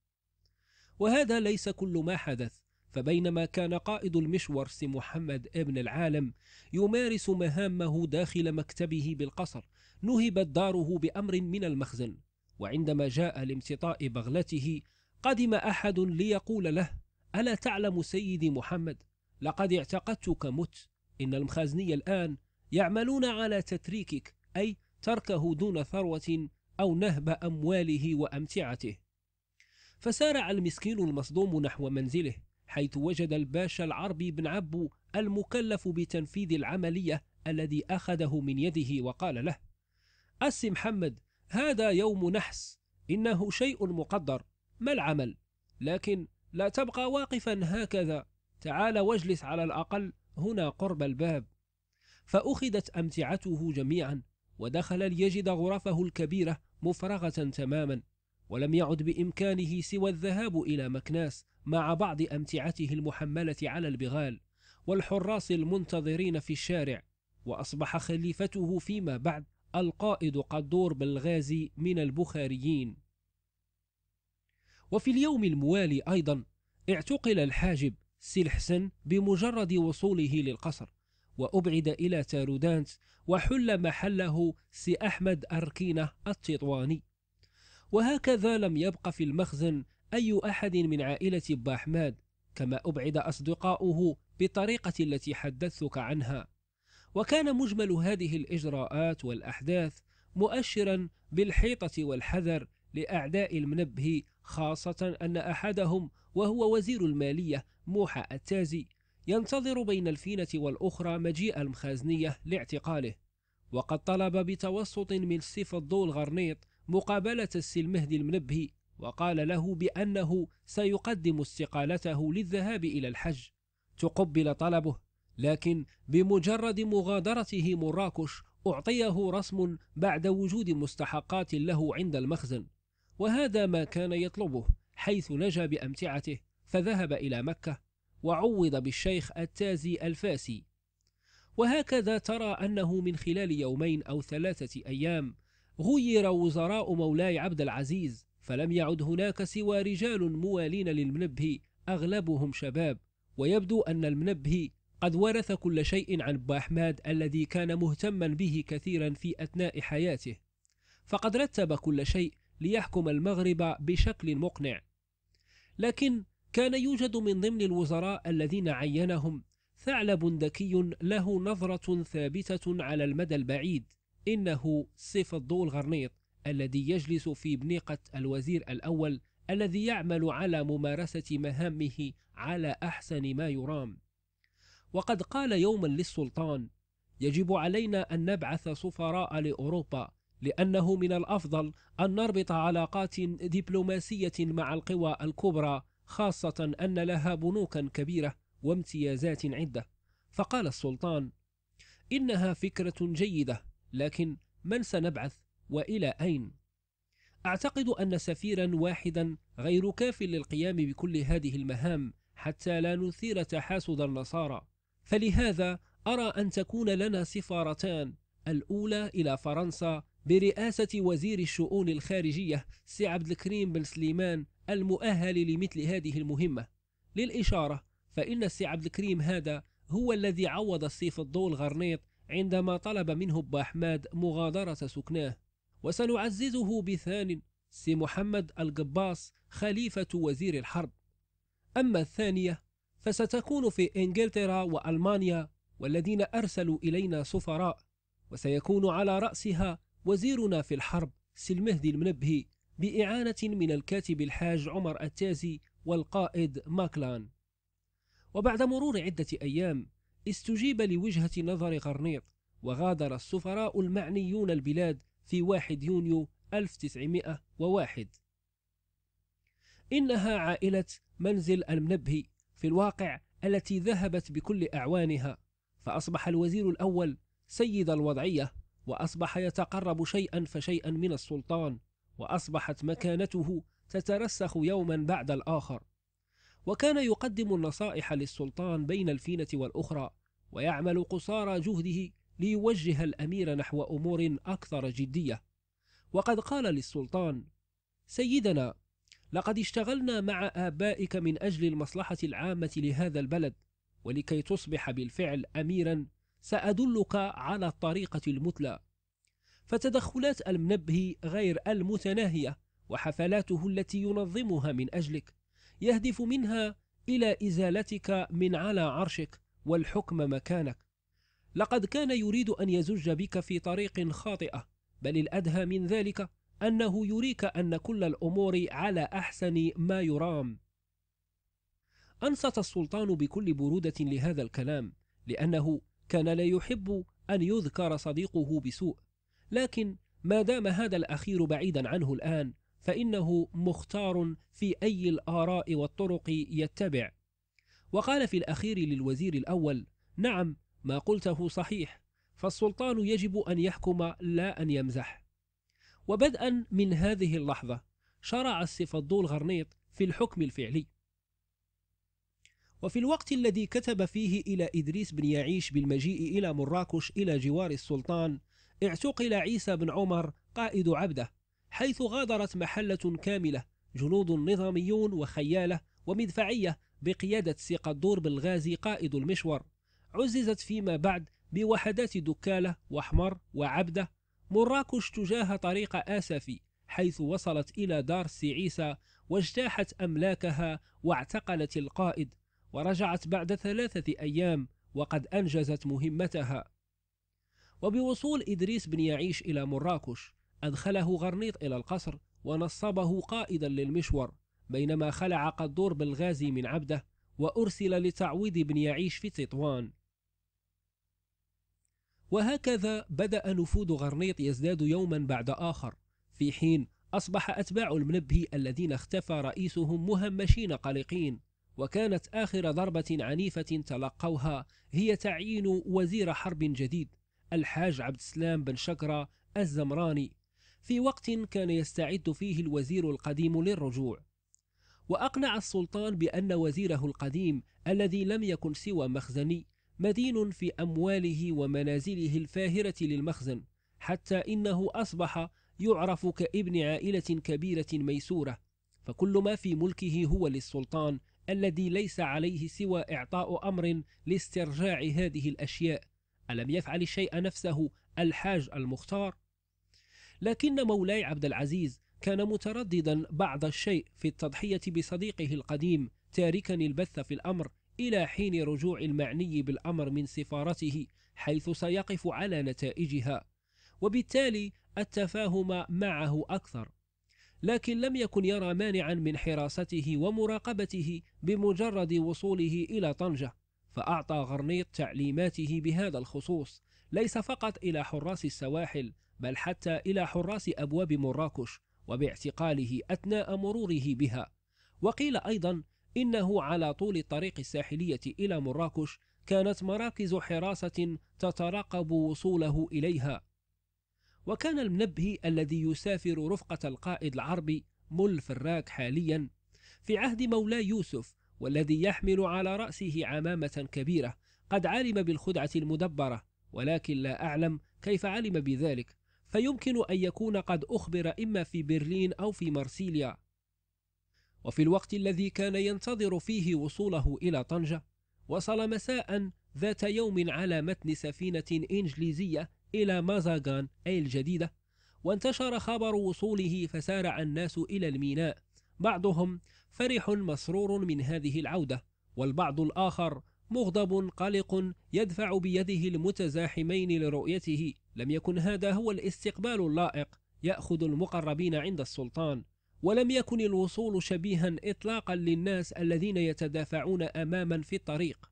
وهذا ليس كل ما حدث فبينما كان قائد المشورس محمد ابن العالم يمارس مهامه داخل مكتبه بالقصر نهبت داره بأمر من المخزن وعندما جاء لامتطاء بغلته قدم أحد ليقول له ألا تعلم سيدي محمد لقد اعتقدتك مت إن المخازني الآن يعملون على تتريكك أي تركه دون ثروة أو نهب أمواله وأمتعته فسارع المسكين المصدوم نحو منزله حيث وجد الباشا العربي بن عبو المكلف بتنفيذ العملية الذي أخذه من يده وقال له أس محمد هذا يوم نحس إنه شيء مقدر ما العمل لكن لا تبقى واقفا هكذا تعال واجلس على الأقل هنا قرب الباب فأخذت أمتعته جميعا ودخل ليجد غرفه الكبيرة مفرغة تماما ولم يعد بإمكانه سوى الذهاب إلى مكناس مع بعض أمتعته المحملة على البغال والحراس المنتظرين في الشارع وأصبح خليفته فيما بعد القائد قدور بلغازي من البخاريين وفي اليوم الموالي أيضا اعتقل الحاجب سلحسن بمجرد وصوله للقصر وأبعد إلى تارودانت وحل محله سي أحمد أركينة التطواني وهكذا لم يبق في المخزن أي أحد من عائلة باحماد كما أبعد أصدقاؤه بالطريقة التي حدثتك عنها وكان مجمل هذه الإجراءات والأحداث مؤشرا بالحيطة والحذر لأعداء المنبه خاصة أن أحدهم وهو وزير المالية موحى التازي ينتظر بين الفينة والأخرى مجيء المخازنية لاعتقاله وقد طلب بتوسط من سيف الضو الغرنيط مقابلة السي المهدي المنبهي وقال له بأنه سيقدم استقالته للذهاب إلى الحج تقبل طلبه لكن بمجرد مغادرته مراكش أعطيه رسم بعد وجود مستحقات له عند المخزن وهذا ما كان يطلبه حيث نجا بأمتعته فذهب إلى مكة وعوض بالشيخ التازي الفاسي وهكذا ترى أنه من خلال يومين أو ثلاثة أيام غير وزراء مولاي عبد العزيز فلم يعد هناك سوى رجال موالين للمنبهي أغلبهم شباب ويبدو أن المنبهي قد ورث كل شيء عن أبو أحمد الذي كان مهتما به كثيرا في أثناء حياته فقد رتب كل شيء ليحكم المغرب بشكل مقنع لكن كان يوجد من ضمن الوزراء الذين عينهم ثعلب ذكي له نظرة ثابتة على المدى البعيد إنه سيف الضوء الغرنيط الذي يجلس في بنيقة الوزير الأول الذي يعمل على ممارسة مهامه على أحسن ما يرام وقد قال يوما للسلطان يجب علينا أن نبعث سفراء لأوروبا لأنه من الأفضل أن نربط علاقات دبلوماسية مع القوى الكبرى خاصة أن لها بنوكا كبيرة وامتيازات عدة فقال السلطان إنها فكرة جيدة لكن من سنبعث والى اين اعتقد ان سفيرا واحدا غير كاف للقيام بكل هذه المهام حتى لا نثير تحاسد النصارى فلهذا ارى ان تكون لنا سفارتان الاولى الى فرنسا برئاسه وزير الشؤون الخارجيه سي عبد الكريم بن سليمان المؤهل لمثل هذه المهمه للاشاره فان السي عبد الكريم هذا هو الذي عوض السيف الضوء الغرنيط عندما طلب منه بأحمد أحمد مغادرة سكناه وسنعززه بثان سي محمد القباص خليفة وزير الحرب أما الثانية فستكون في إنجلترا وألمانيا والذين أرسلوا إلينا سفراء وسيكون على رأسها وزيرنا في الحرب سلمهدي المنبهي بإعانة من الكاتب الحاج عمر التازي والقائد ماكلان وبعد مرور عدة أيام استجيب لوجهة نظر غرنيط وغادر السفراء المعنيون البلاد في 1 يونيو 1901 إنها عائلة منزل المنبهي في الواقع التي ذهبت بكل أعوانها فأصبح الوزير الأول سيد الوضعية وأصبح يتقرب شيئا فشيئا من السلطان وأصبحت مكانته تترسخ يوما بعد الآخر وكان يقدم النصائح للسلطان بين الفينة والأخرى ويعمل قصارى جهده ليوجه الأمير نحو أمور أكثر جدية وقد قال للسلطان سيدنا لقد اشتغلنا مع آبائك من أجل المصلحة العامة لهذا البلد ولكي تصبح بالفعل أميرا سأدلك على الطريقة المثلى فتدخلات المنبه غير المتناهية وحفلاته التي ينظمها من أجلك يهدف منها إلى إزالتك من على عرشك والحكم مكانك لقد كان يريد أن يزج بك في طريق خاطئة بل الأدهى من ذلك أنه يريك أن كل الأمور على أحسن ما يرام أنصت السلطان بكل برودة لهذا الكلام لأنه كان لا يحب أن يذكر صديقه بسوء لكن ما دام هذا الأخير بعيدا عنه الآن فإنه مختار في أي الآراء والطرق يتبع وقال في الأخير للوزير الأول نعم ما قلته صحيح فالسلطان يجب أن يحكم لا أن يمزح وبدءا من هذه اللحظة شرع السفضول غرنيط في الحكم الفعلي وفي الوقت الذي كتب فيه إلى إدريس بن يعيش بالمجيء إلى مراكش إلى جوار السلطان اعتقل عيسى بن عمر قائد عبده حيث غادرت محلة كاملة جنود نظاميون وخيالة ومدفعية بقيادة سيق الدور بالغازي قائد المشور عززت فيما بعد بوحدات دكالة وحمر وعبدة مراكش تجاه طريق آسفي حيث وصلت إلى دار سي عيسى واجتاحت أملاكها واعتقلت القائد ورجعت بعد ثلاثة أيام وقد أنجزت مهمتها وبوصول إدريس بن يعيش إلى مراكش أدخله غرنيط إلى القصر ونصبه قائدا للمشور بينما خلع قدور بالغازي من عبده وأرسل لتعويض بن يعيش في تطوان وهكذا بدأ نفوذ غرنيط يزداد يوما بعد آخر في حين أصبح أتباع المنبهي الذين اختفى رئيسهم مهمشين قلقين وكانت آخر ضربة عنيفة تلقوها هي تعيين وزير حرب جديد الحاج عبد السلام بن شقرة الزمراني في وقت كان يستعد فيه الوزير القديم للرجوع وأقنع السلطان بأن وزيره القديم الذي لم يكن سوى مخزني مدين في أمواله ومنازله الفاهرة للمخزن حتى إنه أصبح يعرف كابن عائلة كبيرة ميسورة فكل ما في ملكه هو للسلطان الذي ليس عليه سوى إعطاء أمر لاسترجاع هذه الأشياء ألم يفعل الشيء نفسه الحاج المختار؟ لكن مولاي عبد العزيز كان مترددا بعض الشيء في التضحية بصديقه القديم تاركا البث في الأمر إلى حين رجوع المعني بالأمر من سفارته حيث سيقف على نتائجها وبالتالي التفاهم معه أكثر لكن لم يكن يرى مانعا من حراسته ومراقبته بمجرد وصوله إلى طنجة فأعطى غرنيط تعليماته بهذا الخصوص ليس فقط إلى حراس السواحل بل حتى إلى حراس أبواب مراكش وباعتقاله أثناء مروره بها وقيل أيضا إنه على طول الطريق الساحلية إلى مراكش كانت مراكز حراسة تتراقب وصوله إليها وكان المنبه الذي يسافر رفقة القائد العربي مل فراك حاليا في عهد مولاه يوسف والذي يحمل على رأسه عمامة كبيرة قد علم بالخدعة المدبرة ولكن لا أعلم كيف علم بذلك فيمكن أن يكون قد أخبر إما في برلين أو في مرسيليا وفي الوقت الذي كان ينتظر فيه وصوله إلى طنجة وصل مساء ذات يوم على متن سفينة إنجليزية إلى مازاغان أي الجديدة وانتشر خبر وصوله فسارع الناس إلى الميناء بعضهم فرح مسرور من هذه العودة والبعض الآخر مغضب قلق يدفع بيده المتزاحمين لرؤيته لم يكن هذا هو الاستقبال اللائق يأخذ المقربين عند السلطان ولم يكن الوصول شبيها إطلاقا للناس الذين يتدافعون أماما في الطريق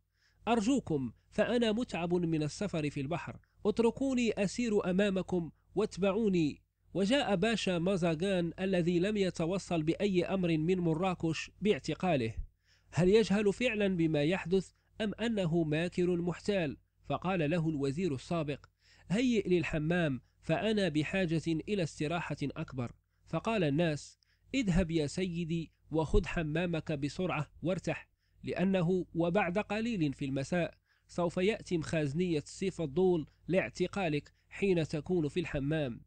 أرجوكم فأنا متعب من السفر في البحر اتركوني أسير أمامكم واتبعوني وجاء باشا مازاغان الذي لم يتوصل بأي أمر من مراكش باعتقاله هل يجهل فعلا بما يحدث أم أنه ماكر محتال فقال له الوزير السابق هيئ للحمام فأنا بحاجة إلى استراحة أكبر فقال الناس اذهب يا سيدي وخذ حمامك بسرعة وارتح لأنه وبعد قليل في المساء سوف يأتي مخازنية سيف الضول لاعتقالك حين تكون في الحمام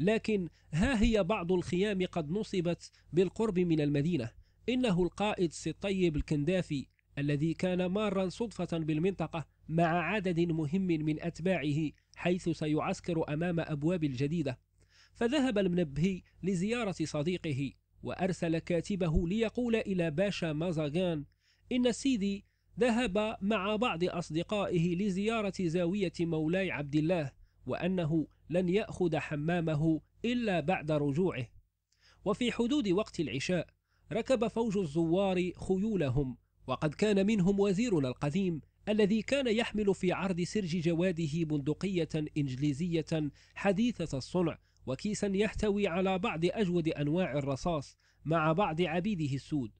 لكن ها هي بعض الخيام قد نصبت بالقرب من المدينة إنه القائد سي الطيب الكندافي الذي كان مارا صدفة بالمنطقة مع عدد مهم من أتباعه حيث سيعسكر أمام أبواب الجديدة فذهب المنبهي لزيارة صديقه وأرسل كاتبه ليقول إلى باشا مازاغان إن سيدي ذهب مع بعض أصدقائه لزيارة زاوية مولاي عبد الله وأنه لن يأخذ حمامه إلا بعد رجوعه وفي حدود وقت العشاء ركب فوج الزوار خيولهم وقد كان منهم وزيرنا القديم الذي كان يحمل في عرض سرج جواده بندقية إنجليزية حديثة الصنع وكيسا يحتوي على بعض أجود أنواع الرصاص مع بعض عبيده السود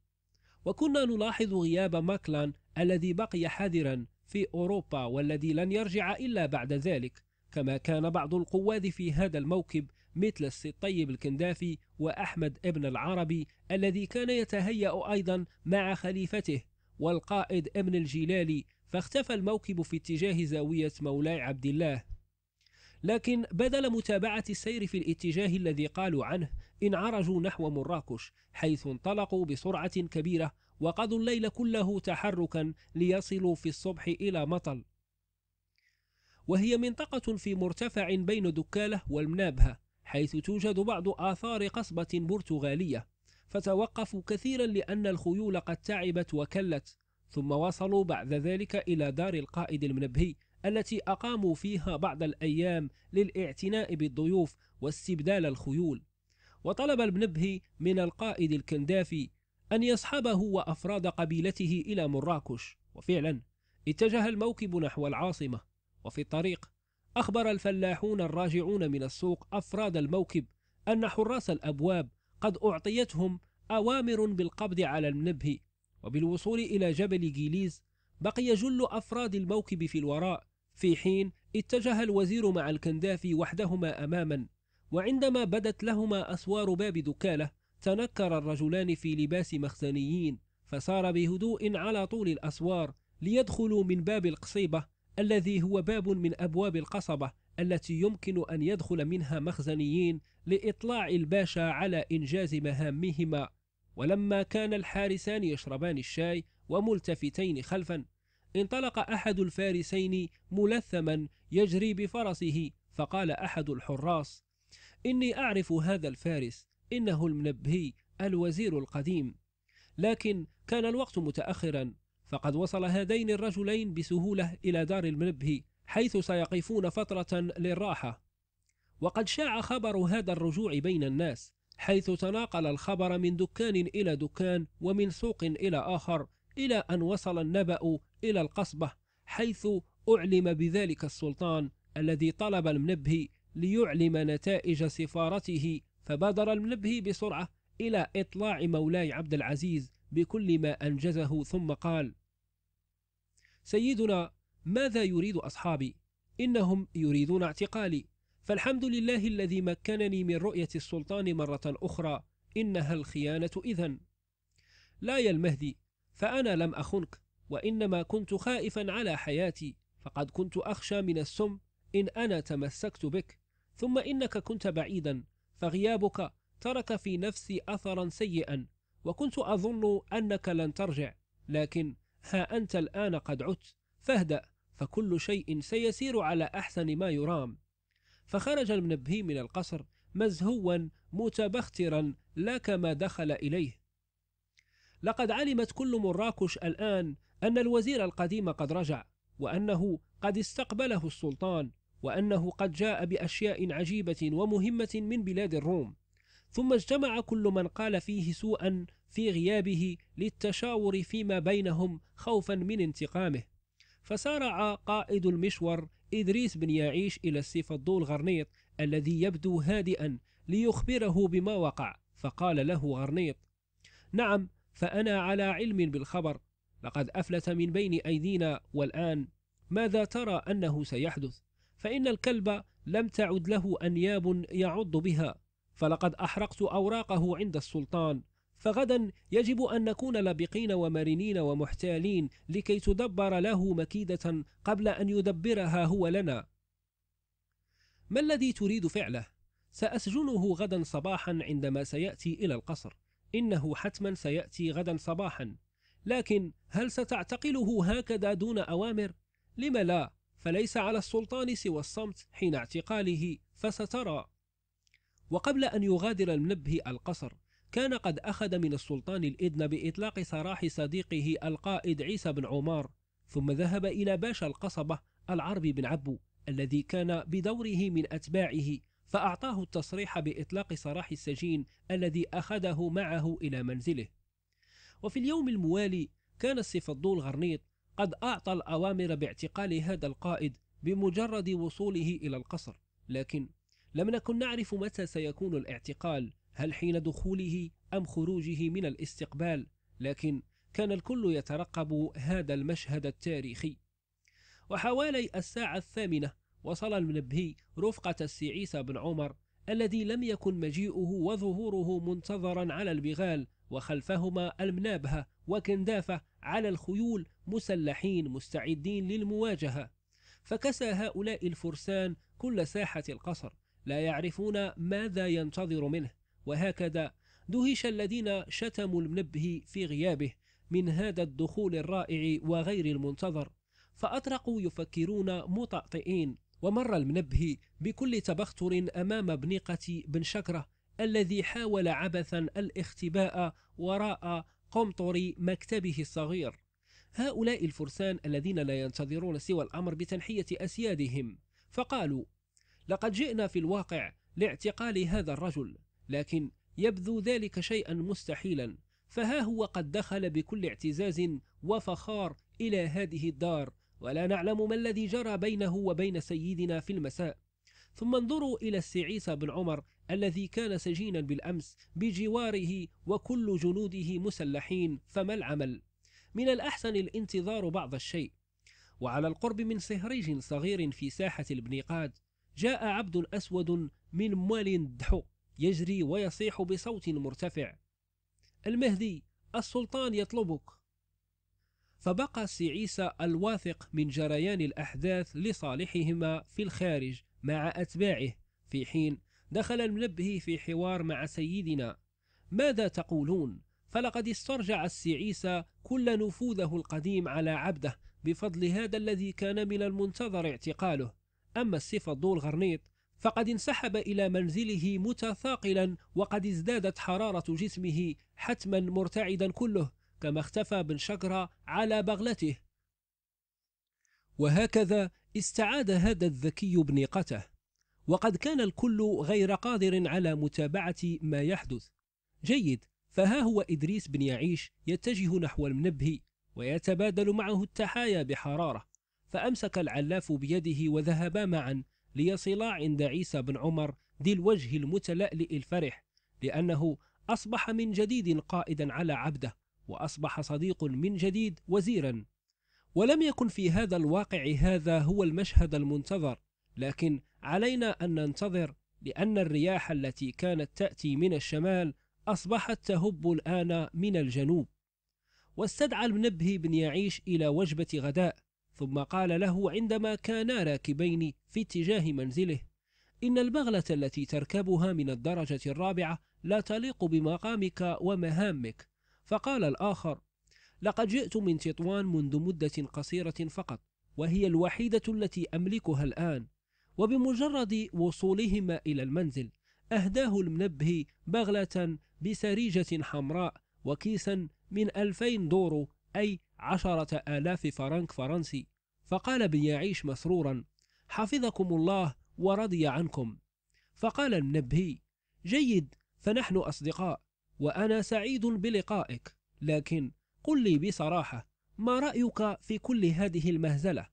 وكنا نلاحظ غياب ماكلان الذي بقي حذرا في أوروبا والذي لن يرجع إلا بعد ذلك كما كان بعض القواد في هذا الموكب مثل السطيب طيب الكندافي وأحمد ابن العربي الذي كان يتهيأ أيضا مع خليفته والقائد أمن الجلالي فاختفى الموكب في اتجاه زاوية مولاي عبد الله لكن بدل متابعة السير في الاتجاه الذي قالوا عنه انعرجوا نحو مراكش حيث انطلقوا بسرعة كبيرة وقضوا الليل كله تحركا ليصلوا في الصبح إلى مطل وهي منطقة في مرتفع بين دكالة والمنابهة حيث توجد بعض آثار قصبة برتغالية فتوقفوا كثيرا لأن الخيول قد تعبت وكلت ثم وصلوا بعد ذلك إلى دار القائد المنبهي التي أقاموا فيها بعض الأيام للاعتناء بالضيوف واستبدال الخيول وطلب المنبهي من القائد الكندافي أن يصحبه وأفراد قبيلته إلى مراكش وفعلا اتجه الموكب نحو العاصمة وفي الطريق أخبر الفلاحون الراجعون من السوق أفراد الموكب أن حراس الأبواب قد أعطيتهم أوامر بالقبض على المنبه وبالوصول إلى جبل جيليز بقي جل أفراد الموكب في الوراء في حين اتجه الوزير مع الكندافي وحدهما أماما وعندما بدت لهما أسوار باب دكالة تنكر الرجلان في لباس مخزنيين فسار بهدوء على طول الأسوار ليدخلوا من باب القصيبة الذي هو باب من أبواب القصبة التي يمكن أن يدخل منها مخزنيين لإطلاع الباشا على إنجاز مهامهما ولما كان الحارسان يشربان الشاي وملتفتين خلفا انطلق أحد الفارسين ملثما يجري بفرسه فقال أحد الحراس إني أعرف هذا الفارس إنه المنبهي الوزير القديم لكن كان الوقت متأخرا فقد وصل هذين الرجلين بسهولة إلى دار المنبهي حيث سيقفون فترة للراحة وقد شاع خبر هذا الرجوع بين الناس حيث تناقل الخبر من دكان إلى دكان ومن سوق إلى آخر إلى أن وصل النبأ إلى القصبة حيث أعلم بذلك السلطان الذي طلب المنبه ليعلم نتائج سفارته فبادر المنبه بسرعة إلى إطلاع مولاي عبد العزيز بكل ما أنجزه ثم قال سيدنا ماذا يريد أصحابي؟ إنهم يريدون اعتقالي فالحمد لله الذي مكنني من رؤية السلطان مرة أخرى إنها الخيانة إذا لا يا المهدي فأنا لم أخنك وإنما كنت خائفا على حياتي فقد كنت أخشى من السم إن أنا تمسكت بك ثم إنك كنت بعيدا فغيابك ترك في نفسي أثرا سيئا وكنت أظن أنك لن ترجع لكن ها أنت الآن قد عدت فاهدأ فكل شيء سيسير على أحسن ما يرام فخرج المنبهي من القصر مزهوا متبخترا لا كما دخل إليه لقد علمت كل مراكش الآن أن الوزير القديم قد رجع وأنه قد استقبله السلطان وأنه قد جاء بأشياء عجيبة ومهمة من بلاد الروم ثم اجتمع كل من قال فيه سوءا في غيابه للتشاور فيما بينهم خوفا من انتقامه فسارع قائد المشور إدريس بن يعيش إلى السيف الدول غرنيط الذي يبدو هادئا ليخبره بما وقع فقال له غرنيط نعم فأنا على علم بالخبر لقد أفلت من بين أيدينا والآن ماذا ترى أنه سيحدث فإن الكلب لم تعد له أنياب يعض بها فلقد أحرقت أوراقه عند السلطان فغدا يجب أن نكون لبقين ومرنين ومحتالين لكي تدبر له مكيدة قبل أن يدبرها هو لنا ما الذي تريد فعله؟ سأسجنه غدا صباحا عندما سيأتي إلى القصر إنه حتما سيأتي غدا صباحا لكن هل ستعتقله هكذا دون أوامر؟ لم لا؟ فليس على السلطان سوى الصمت حين اعتقاله فسترى وقبل أن يغادر المنبه القصر كان قد أخذ من السلطان الإذن بإطلاق سراح صديقه القائد عيسى بن عمار ثم ذهب إلى باشا القصبة العربي بن عبو الذي كان بدوره من أتباعه فأعطاه التصريح بإطلاق سراح السجين الذي أخذه معه إلى منزله وفي اليوم الموالي كان السيف الغرنيط غرنيط قد أعطى الأوامر باعتقال هذا القائد بمجرد وصوله إلى القصر لكن لم نكن نعرف متى سيكون الاعتقال هل حين دخوله أم خروجه من الاستقبال لكن كان الكل يترقب هذا المشهد التاريخي وحوالي الساعة الثامنة وصل المنبهي رفقة السعيسة بن عمر الذي لم يكن مجيئه وظهوره منتظرا على البغال وخلفهما المنابهة وكندافة على الخيول مسلحين مستعدين للمواجهة فكسى هؤلاء الفرسان كل ساحة القصر لا يعرفون ماذا ينتظر منه وهكذا دهش الذين شتموا المنبه في غيابه من هذا الدخول الرائع وغير المنتظر فأطرقوا يفكرون مطأطئين ومر المنبه بكل تبختر أمام بنيقة بن شكرة الذي حاول عبثا الاختباء وراء قمطر مكتبه الصغير هؤلاء الفرسان الذين لا ينتظرون سوى الأمر بتنحية أسيادهم فقالوا لقد جئنا في الواقع لاعتقال هذا الرجل لكن يبدو ذلك شيئا مستحيلا فها هو قد دخل بكل اعتزاز وفخار إلى هذه الدار ولا نعلم ما الذي جرى بينه وبين سيدنا في المساء ثم انظروا إلى السعيس بن عمر الذي كان سجينا بالأمس بجواره وكل جنوده مسلحين فما العمل؟ من الأحسن الانتظار بعض الشيء وعلى القرب من سهريج صغير في ساحة البنيقاد جاء عبد أسود من مال دحو يجري ويصيح بصوت مرتفع المهدي السلطان يطلبك فبقى السي عيسى الواثق من جريان الأحداث لصالحهما في الخارج مع أتباعه في حين دخل المنبه في حوار مع سيدنا ماذا تقولون فلقد استرجع السي عيسى كل نفوذه القديم على عبده بفضل هذا الذي كان من المنتظر اعتقاله أما السيف الضو غرنيط فقد انسحب إلى منزله متثاقلا وقد ازدادت حرارة جسمه حتما مرتعدا كله كما اختفى بن شقرة على بغلته وهكذا استعاد هذا الذكي بنيقته وقد كان الكل غير قادر على متابعة ما يحدث جيد فها هو إدريس بن يعيش يتجه نحو المنبه ويتبادل معه التحايا بحرارة فأمسك العلاف بيده وذهبا معا ليصلا عند عيسى بن عمر ذي الوجه المتلألئ الفرح لأنه أصبح من جديد قائدا على عبده وأصبح صديق من جديد وزيرا ولم يكن في هذا الواقع هذا هو المشهد المنتظر لكن علينا أن ننتظر لأن الرياح التي كانت تأتي من الشمال أصبحت تهب الآن من الجنوب واستدعى المنبه بن يعيش إلى وجبة غداء ثم قال له عندما كانا راكبين في اتجاه منزله إن البغلة التي تركبها من الدرجة الرابعة لا تليق بمقامك ومهامك فقال الآخر لقد جئت من تطوان منذ مدة قصيرة فقط وهي الوحيدة التي أملكها الآن وبمجرد وصولهما إلى المنزل أهداه المنبه بغلة بسريجة حمراء وكيسا من ألفين دورو أي عشرة آلاف فرنك فرنسي فقال بيعيش مسرورا حفظكم الله ورضي عنكم فقال المنبهي جيد فنحن أصدقاء وأنا سعيد بلقائك لكن قل لي بصراحة ما رأيك في كل هذه المهزلة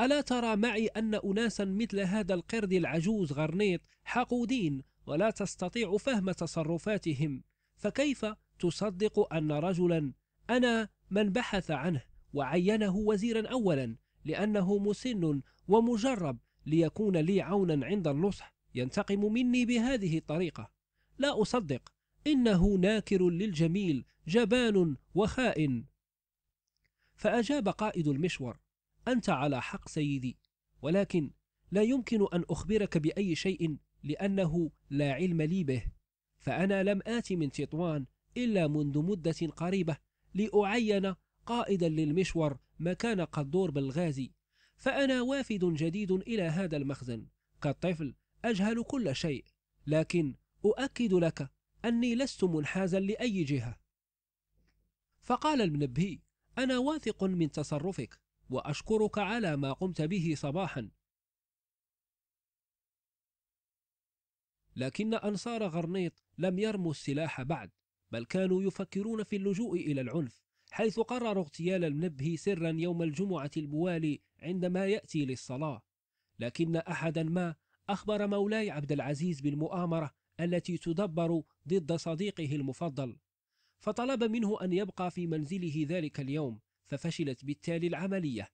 ألا ترى معي أن أناسا مثل هذا القرد العجوز غرنيط حقودين ولا تستطيع فهم تصرفاتهم فكيف تصدق أن رجلا أنا من بحث عنه وعينه وزيرا أولا لأنه مسن ومجرب ليكون لي عونا عند النصح ينتقم مني بهذه الطريقة لا أصدق إنه ناكر للجميل جبان وخائن فأجاب قائد المشور أنت على حق سيدي ولكن لا يمكن أن أخبرك بأي شيء لأنه لا علم لي به فأنا لم آت من تطوان إلا منذ مدة قريبة لأعين قائدا للمشور مكان قدور بالغازي فأنا وافد جديد إلى هذا المخزن كالطفل أجهل كل شيء لكن أؤكد لك أني لست منحازا لأي جهة فقال المنبهي أنا واثق من تصرفك وأشكرك على ما قمت به صباحا لكن أنصار غرنيط لم يرموا السلاح بعد بل كانوا يفكرون في اللجوء إلى العنف حيث قرروا اغتيال المنبه سرا يوم الجمعة الموالي عندما يأتي للصلاة لكن أحدا ما أخبر مولاي عبد العزيز بالمؤامرة التي تدبر ضد صديقه المفضل فطلب منه أن يبقى في منزله ذلك اليوم ففشلت بالتالي العملية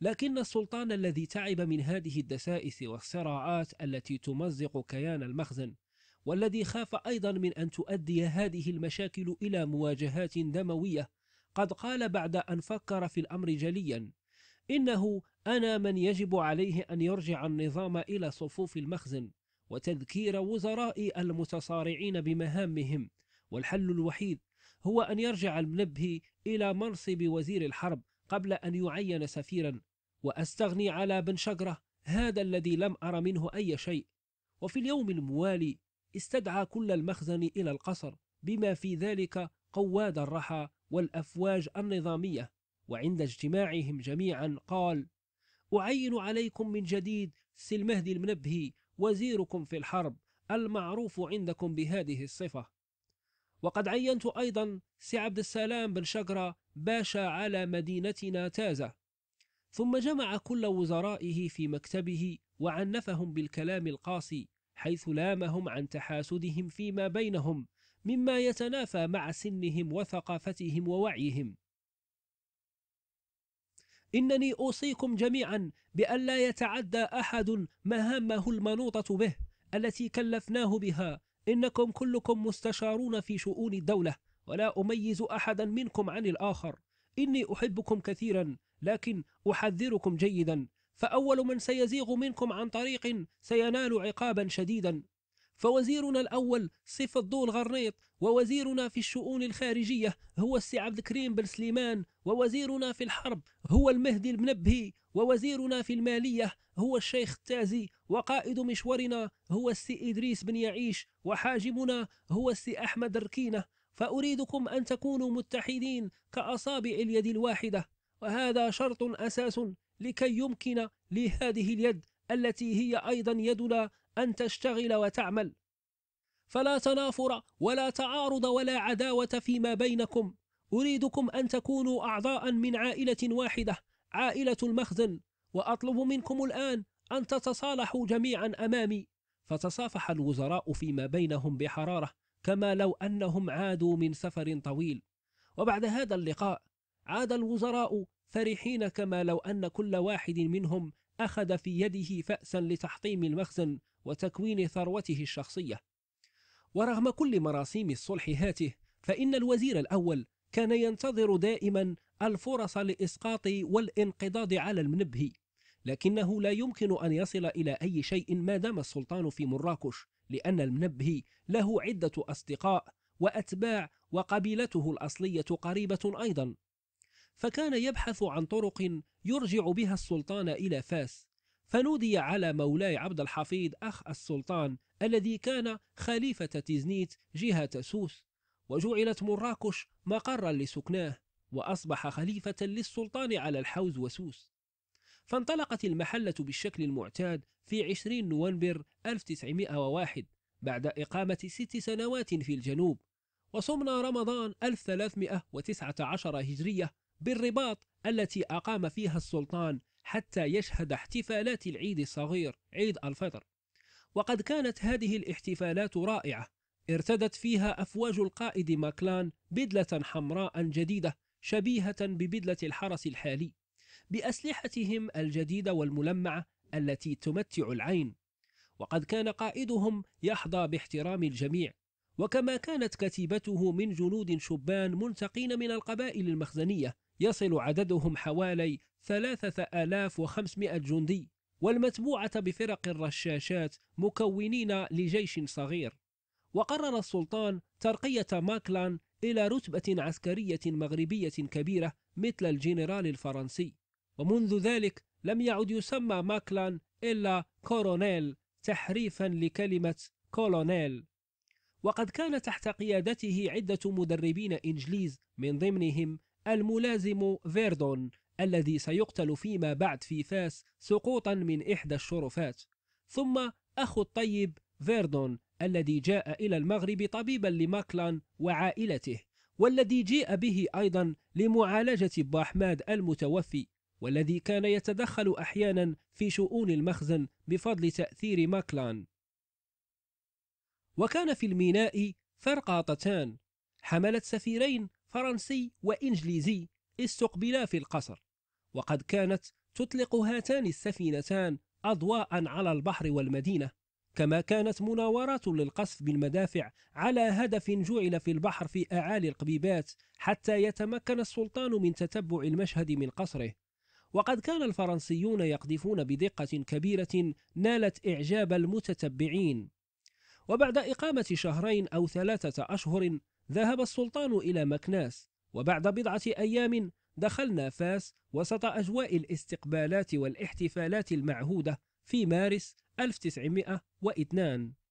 لكن السلطان الذي تعب من هذه الدسائس والصراعات التي تمزق كيان المخزن والذي خاف أيضا من أن تؤدي هذه المشاكل إلى مواجهات دموية قد قال بعد أن فكر في الأمر جليا إنه أنا من يجب عليه أن يرجع النظام إلى صفوف المخزن وتذكير وزرائي المتصارعين بمهامهم والحل الوحيد هو أن يرجع المنبه إلى منصب وزير الحرب قبل أن يعين سفيرا وأستغني على بن شجرة هذا الذي لم أر منه أي شيء وفي اليوم الموالي استدعى كل المخزن إلى القصر بما في ذلك قواد الرحى والأفواج النظامية وعند اجتماعهم جميعا قال أعين عليكم من جديد سي المنبهي وزيركم في الحرب المعروف عندكم بهذه الصفة وقد عينت أيضا سي عبد السلام بن شقرة باشا على مدينتنا تازة ثم جمع كل وزرائه في مكتبه وعنفهم بالكلام القاسي حيث لامهم عن تحاسدهم فيما بينهم مما يتنافى مع سنهم وثقافتهم ووعيهم إنني أوصيكم جميعا بأن لا يتعدى أحد مهامه المنوطة به التي كلفناه بها إنكم كلكم مستشارون في شؤون الدولة ولا أميز أحدا منكم عن الآخر إني أحبكم كثيرا لكن أحذركم جيدا فأول من سيزيغ منكم عن طريق سينال عقابا شديدا فوزيرنا الأول صف الدول غرنيط ووزيرنا في الشؤون الخارجية هو السي عبد الكريم بن سليمان ووزيرنا في الحرب هو المهدي المنبهي ووزيرنا في المالية هو الشيخ التازي وقائد مشورنا هو السي إدريس بن يعيش وحاجمنا هو السي أحمد الركينة فأريدكم أن تكونوا متحدين كأصابع اليد الواحدة وهذا شرط أساس لكي يمكن لهذه اليد التي هي أيضا يدنا أن تشتغل وتعمل فلا تنافر ولا تعارض ولا عداوة فيما بينكم أريدكم أن تكونوا أعضاء من عائلة واحدة عائلة المخزن وأطلب منكم الآن أن تتصالحوا جميعا أمامي فتصافح الوزراء فيما بينهم بحرارة كما لو أنهم عادوا من سفر طويل وبعد هذا اللقاء عاد الوزراء فرحين كما لو أن كل واحد منهم أخذ في يده فأسا لتحطيم المخزن وتكوين ثروته الشخصية ورغم كل مراسيم الصلح هاته فإن الوزير الأول كان ينتظر دائما الفرص لإسقاط والانقضاض على المنبهي لكنه لا يمكن أن يصل إلى أي شيء ما دام السلطان في مراكش لأن المنبهي له عدة أصدقاء وأتباع وقبيلته الأصلية قريبة أيضا فكان يبحث عن طرق يرجع بها السلطان إلى فاس فنودي على مولاي عبد الحفيظ أخ السلطان الذي كان خليفة تيزنيت جهة سوس وجعلت مراكش مقرا لسكناه وأصبح خليفة للسلطان على الحوز وسوس فانطلقت المحلة بالشكل المعتاد في 20 نوفمبر 1901 بعد إقامة ست سنوات في الجنوب وصمنا رمضان 1319 هجرية بالرباط التي أقام فيها السلطان حتى يشهد احتفالات العيد الصغير عيد الفطر وقد كانت هذه الاحتفالات رائعة ارتدت فيها أفواج القائد ماكلان بدلة حمراء جديدة شبيهة ببدلة الحرس الحالي بأسلحتهم الجديدة والملمعة التي تمتع العين وقد كان قائدهم يحظى باحترام الجميع وكما كانت كتيبته من جنود شبان منتقين من القبائل المخزنية يصل عددهم حوالي 3500 جندي والمتبوعة بفرق الرشاشات مكونين لجيش صغير وقرر السلطان ترقية ماكلان إلى رتبة عسكرية مغربية كبيرة مثل الجنرال الفرنسي ومنذ ذلك لم يعد يسمى ماكلان إلا كورونيل تحريفا لكلمة كولونيل وقد كان تحت قيادته عدة مدربين إنجليز من ضمنهم الملازم فيردون الذي سيقتل فيما بعد في فاس سقوطا من إحدى الشرفات ثم أخو الطيب فيردون الذي جاء إلى المغرب طبيبا لماكلان وعائلته والذي جيء به أيضا لمعالجة باحماد المتوفي والذي كان يتدخل أحيانا في شؤون المخزن بفضل تأثير ماكلان وكان في الميناء فرقاطتان حملت سفيرين فرنسي وإنجليزي استقبلا في القصر وقد كانت تطلق هاتان السفينتان أضواء على البحر والمدينة كما كانت مناورات للقصف بالمدافع على هدف جعل في البحر في أعالي القبيبات حتى يتمكن السلطان من تتبع المشهد من قصره وقد كان الفرنسيون يقذفون بدقة كبيرة نالت إعجاب المتتبعين وبعد إقامة شهرين أو ثلاثة أشهر ذهب السلطان إلى مكناس وبعد بضعة أيام دخلنا فاس وسط أجواء الاستقبالات والاحتفالات المعهودة في مارس 1902